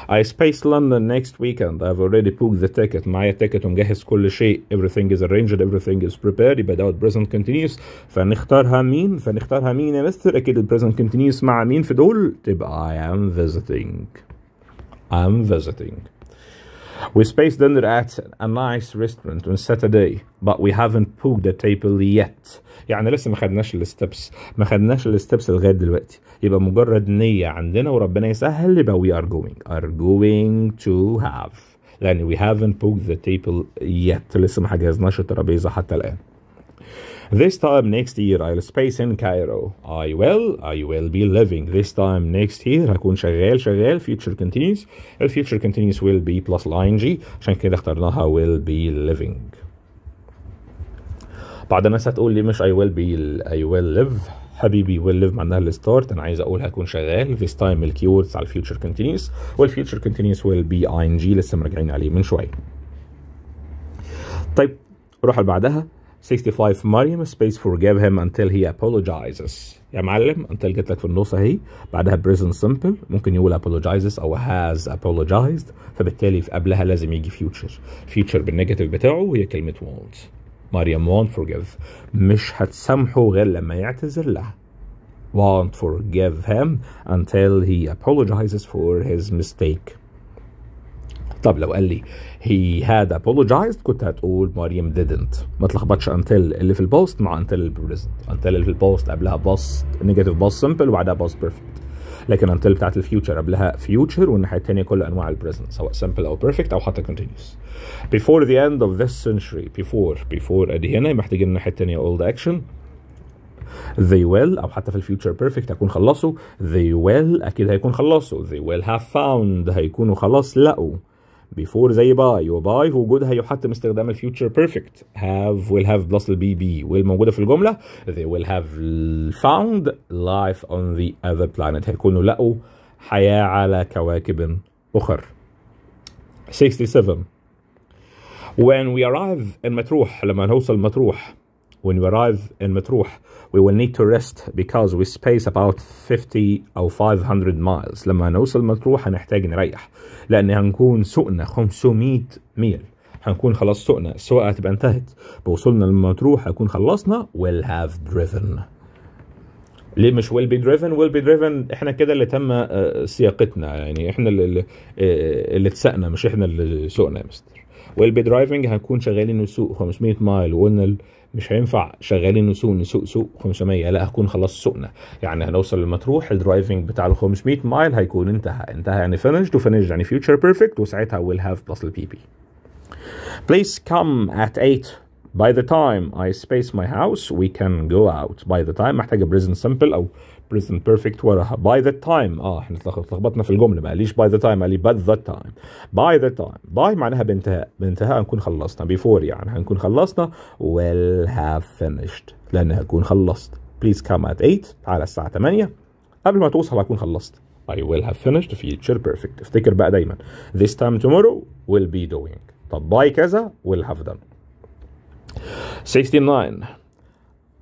I space London next weekend. I've already booked the ticket. معايا التيكت ومجهز كل شيء. Everything is arranged. Everything is prepared. يبقى دوت present continuous. فنختارها مين؟ فنختارها مين يا مستر؟ أكيد ال present continuous مع مين في دول؟ تبقى I am visiting. I am visiting. We spaced under at a nice restaurant on Saturday but we haven't booked the table yet يعني لسه ما خدناش الستبس ما خدناش الستبس لغايه دلوقتي يبقى مجرد نية عندنا وربنا يسهل يبقى we are going are going to have لان we haven't booked the table yet لسه ما حجزناش الترابيزه حتى الان This time next year I'll space in Cairo. I will, I will be living. This time next year هكون شغال شغال future continuous. The future continuous will be plus ing عشان كده اخترناها will be living. بعد الناس هتقول لي مش I will be I will live حبيبي ويل ليف معناها الستارت انا عايز اقول هكون شغال this time الكيوردز على الفيوتشر كونتينيوس والفيوتشر كونتينيوس ويل بي اي ان جي لسه مراجعين عليه من شويه. طيب روح اللي بعدها 65 مريم space forgive him until he apologizes يا معلم until جت لك في النص اهي بعدها present simple ممكن يقول apologizes او has apologized فبالتالي قبلها لازم يجي future future بالنيجاتيف بتاعه هي كلمة won't مريم won't forgive مش هتسامحه غير لما يعتذر لها won't forgive him until he apologizes for his mistake طب لو قال لي he had apologized كنت هتقول مريم didn't ما تلخبطش until اللي في البوست مع until اللي في present until اللي في البوست قبلها باست negative باست simple وبعدها باست perfect لكن until بتاعت الفيوتشر قبلها فيوتشر والناحية التانية كل أنواع البريزنت سواء simple أو perfect أو حتى continuous before the end of this century before before أدي هنا محتاجين الناحية التانية اولد اكشن action they will أو حتى في الفيوتشر بيرفكت هكون خلصوا they will أكيد هيكون خلصوا they will have found هيكونوا خلاص لقوا before زي باي وباي وجودها يحتم استخدام الفيوتشر بيرفكت هاف ويل هاف بلس البي بي والموجوده في الجمله they will have found life on the other planet هيكونوا لقوا حياه على كواكب اخر 67 when we arrive in مطروح لما نوصل مطروح when we arrive in Matruh, we will need to rest because we space about 50 أو 500 miles. لما نوصل مطروح هنحتاج نريح لأن هنكون سوقنا 500 ميل. هنكون خلاص سوقنا، السواقة هتبقى انتهت بوصولنا لمطروح هكون خلصنا will have driven ليه مش ويل بي دريفن ويل بي دريفن احنا كده اللي تم آه، سياقتنا يعني احنا اللي آه، اللي اتسقنا مش احنا اللي سوقنا يا مستر ويل بي درايفنج هنكون شغالين نسوق 500 مايل وقلنا مش هينفع شغالين نسوق نسوق سوق 500 لا هكون خلاص سوقنا يعني هنوصل للمطروح الدرايفنج بتاع ال 500 مايل هيكون انتهى انتهى يعني فينيشد وفينيشد يعني فيوتشر بيرفكت وساعتها ويل هاف بلس البي بي Please come at 8 By the time I space my house we can go out By the time محتاجة present simple أو present perfect وراها by the time اه احنا اتلخبطنا في الجمله ما قاليش by the time قال but the time by the time by معناها بانتهاء بانتهاء هنكون خلصنا before يعني هنكون خلصنا will have finished لان هكون خلصت please come at 8 على الساعه 8 قبل ما توصل هكون خلصت I will have finished future perfect افتكر بقى دايما this time tomorrow will be doing طب by كذا will have done 69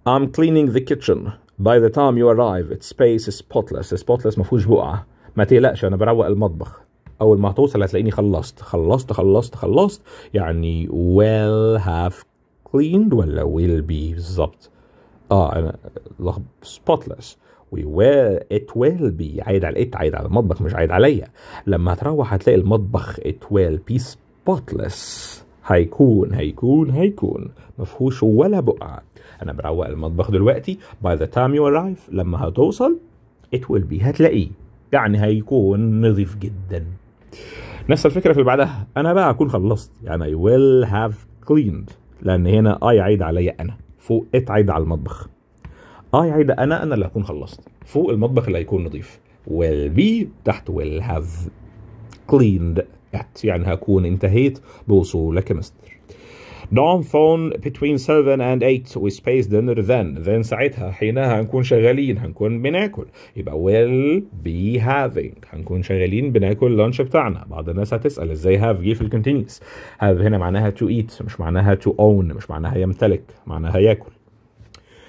I'm cleaning the kitchen باي ذا تايم يو ارايف ات سبيس سبوتلس Spotless ما فيهوش بقعه ما تقلقش انا بروق المطبخ اول ما هتوصل هتلاقيني خلصت خلصت خلصت خلصت يعني well have cleaned ولا will be بالظبط اه انا spotless. وي ويل ات ويل بي عايد على it عايد على المطبخ مش عايد عليا لما هتروح هتلاقي المطبخ ات ويل بي spotless. هيكون هيكون هيكون مفهوش ولا بقعه انا بروق المطبخ دلوقتي باي ذا تايم يو arrive لما هتوصل ات ويل بي هتلاقيه يعني هيكون نظيف جدا نفس الفكره في اللي بعدها انا بقى اكون خلصت يعني اي ويل هاف كليند لان هنا اي عيد عليا انا فوق ات عيد على المطبخ اي عيد انا انا اللي هكون خلصت فوق المطبخ اللي هيكون نظيف ويل بي تحت ويل هاف كليند يعني هكون انتهيت بوصولك مستر دون فون بتوين 7 اند 8 وي space دينر ذن ذن ساعتها حينها هنكون شغالين هنكون بناكل يبقى ويل بي هافينج هنكون شغالين بناكل اللانش بتاعنا بعض الناس هتسال ازاي هاف جه في الكونتينيوس هاف هنا معناها تو ايت مش معناها تو اون مش معناها يمتلك معناها ياكل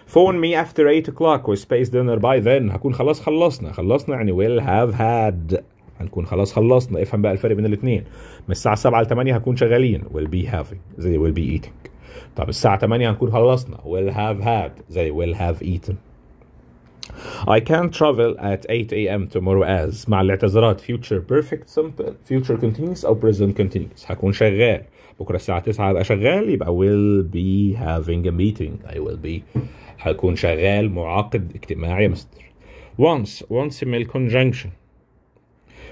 phone me after 8 o'clock with space dinner by then هكون خلاص خلصنا خلصنا يعني will have had هنكون خلاص خلصنا افهم بقى الفرق بين الاثنين من الساعه 7 ل 8 هكون شغالين ويل بي هافينج زي ويل بي ايتينج طب الساعه 8 هنكون خلصنا ويل هاف هاد زي ويل هاف ايتن I can't travel at 8 a.m. tomorrow as مع الاعتذارات future perfect simple future continuous او present continuous هكون شغال بكره الساعه 9 هبقى شغال يبقى will be having a meeting I will be هكون شغال معقد اجتماعي يا مستر once once in conjunction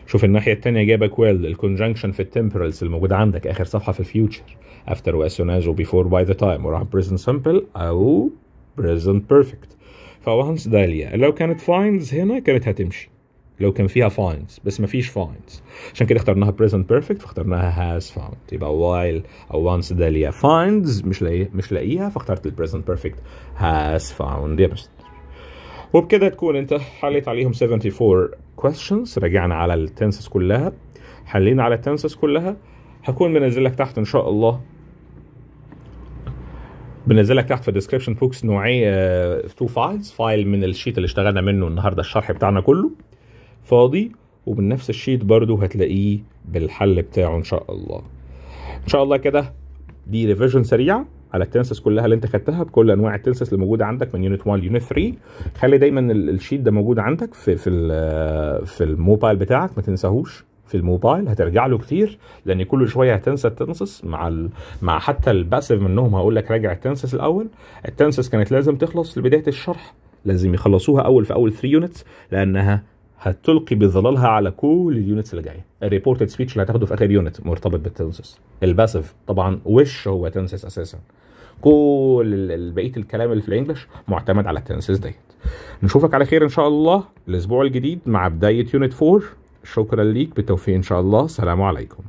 شوف الناحيه التانية جايبه ويل الكونجنكشن في التمبرالز الموجوده عندك اخر صفحه في الفيوتشر افتر و سون و بيفور باي ذا تايم وراح بريزنت سمبل او بريزنت بيرفكت فوانس داليا لو كانت فاينز هنا كانت هتمشي لو كان فيها فاينز بس مفيش فاينز عشان كده اخترناها بريزنت بيرفكت فاخترناها هاز فاوند يبقى وايل او وانس داليا فاينز مش لاقيها مش لاقيها فاخترت البريزنت بيرفكت هاز فاوند يا بس وبكده تكون انت حليت عليهم 74 questions رجعنا على التنسس كلها حلينا على التنسس كلها هكون منزل لك تحت ان شاء الله بنزل لك تحت في الديسكربشن بوكس نوعيه تو فايلز فايل من الشيت اللي اشتغلنا منه النهارده الشرح بتاعنا كله فاضي ومن نفس الشيت برضو هتلاقيه بالحل بتاعه ان شاء الله ان شاء الله كده دي ريفيجن سريعه على التنسس كلها اللي انت خدتها بكل انواع التنسس اللي موجوده عندك من يونت 1 يونت 3 خلي دايما الشيت ده موجود عندك في في في الموبايل بتاعك ما تنساهوش في الموبايل هترجع له كتير لان كل شويه هتنسى التنسس مع ال... مع حتى الباسف منهم هقول لك راجع التنسس الاول التنسس كانت لازم تخلص لبدايه الشرح لازم يخلصوها اول في اول 3 يونتس لانها هتلقي بظلالها على كل اليونتس اللي جايه الريبورتد سبيتش اللي هتاخده في اخر يونت مرتبط بالتنسس الباسيف طبعا وش هو تنسس اساسا كل بقيه الكلام اللي في الانجلش معتمد على التنسس ديت نشوفك على خير ان شاء الله الاسبوع الجديد مع بدايه يونت 4 شكرا ليك بالتوفيق ان شاء الله سلام عليكم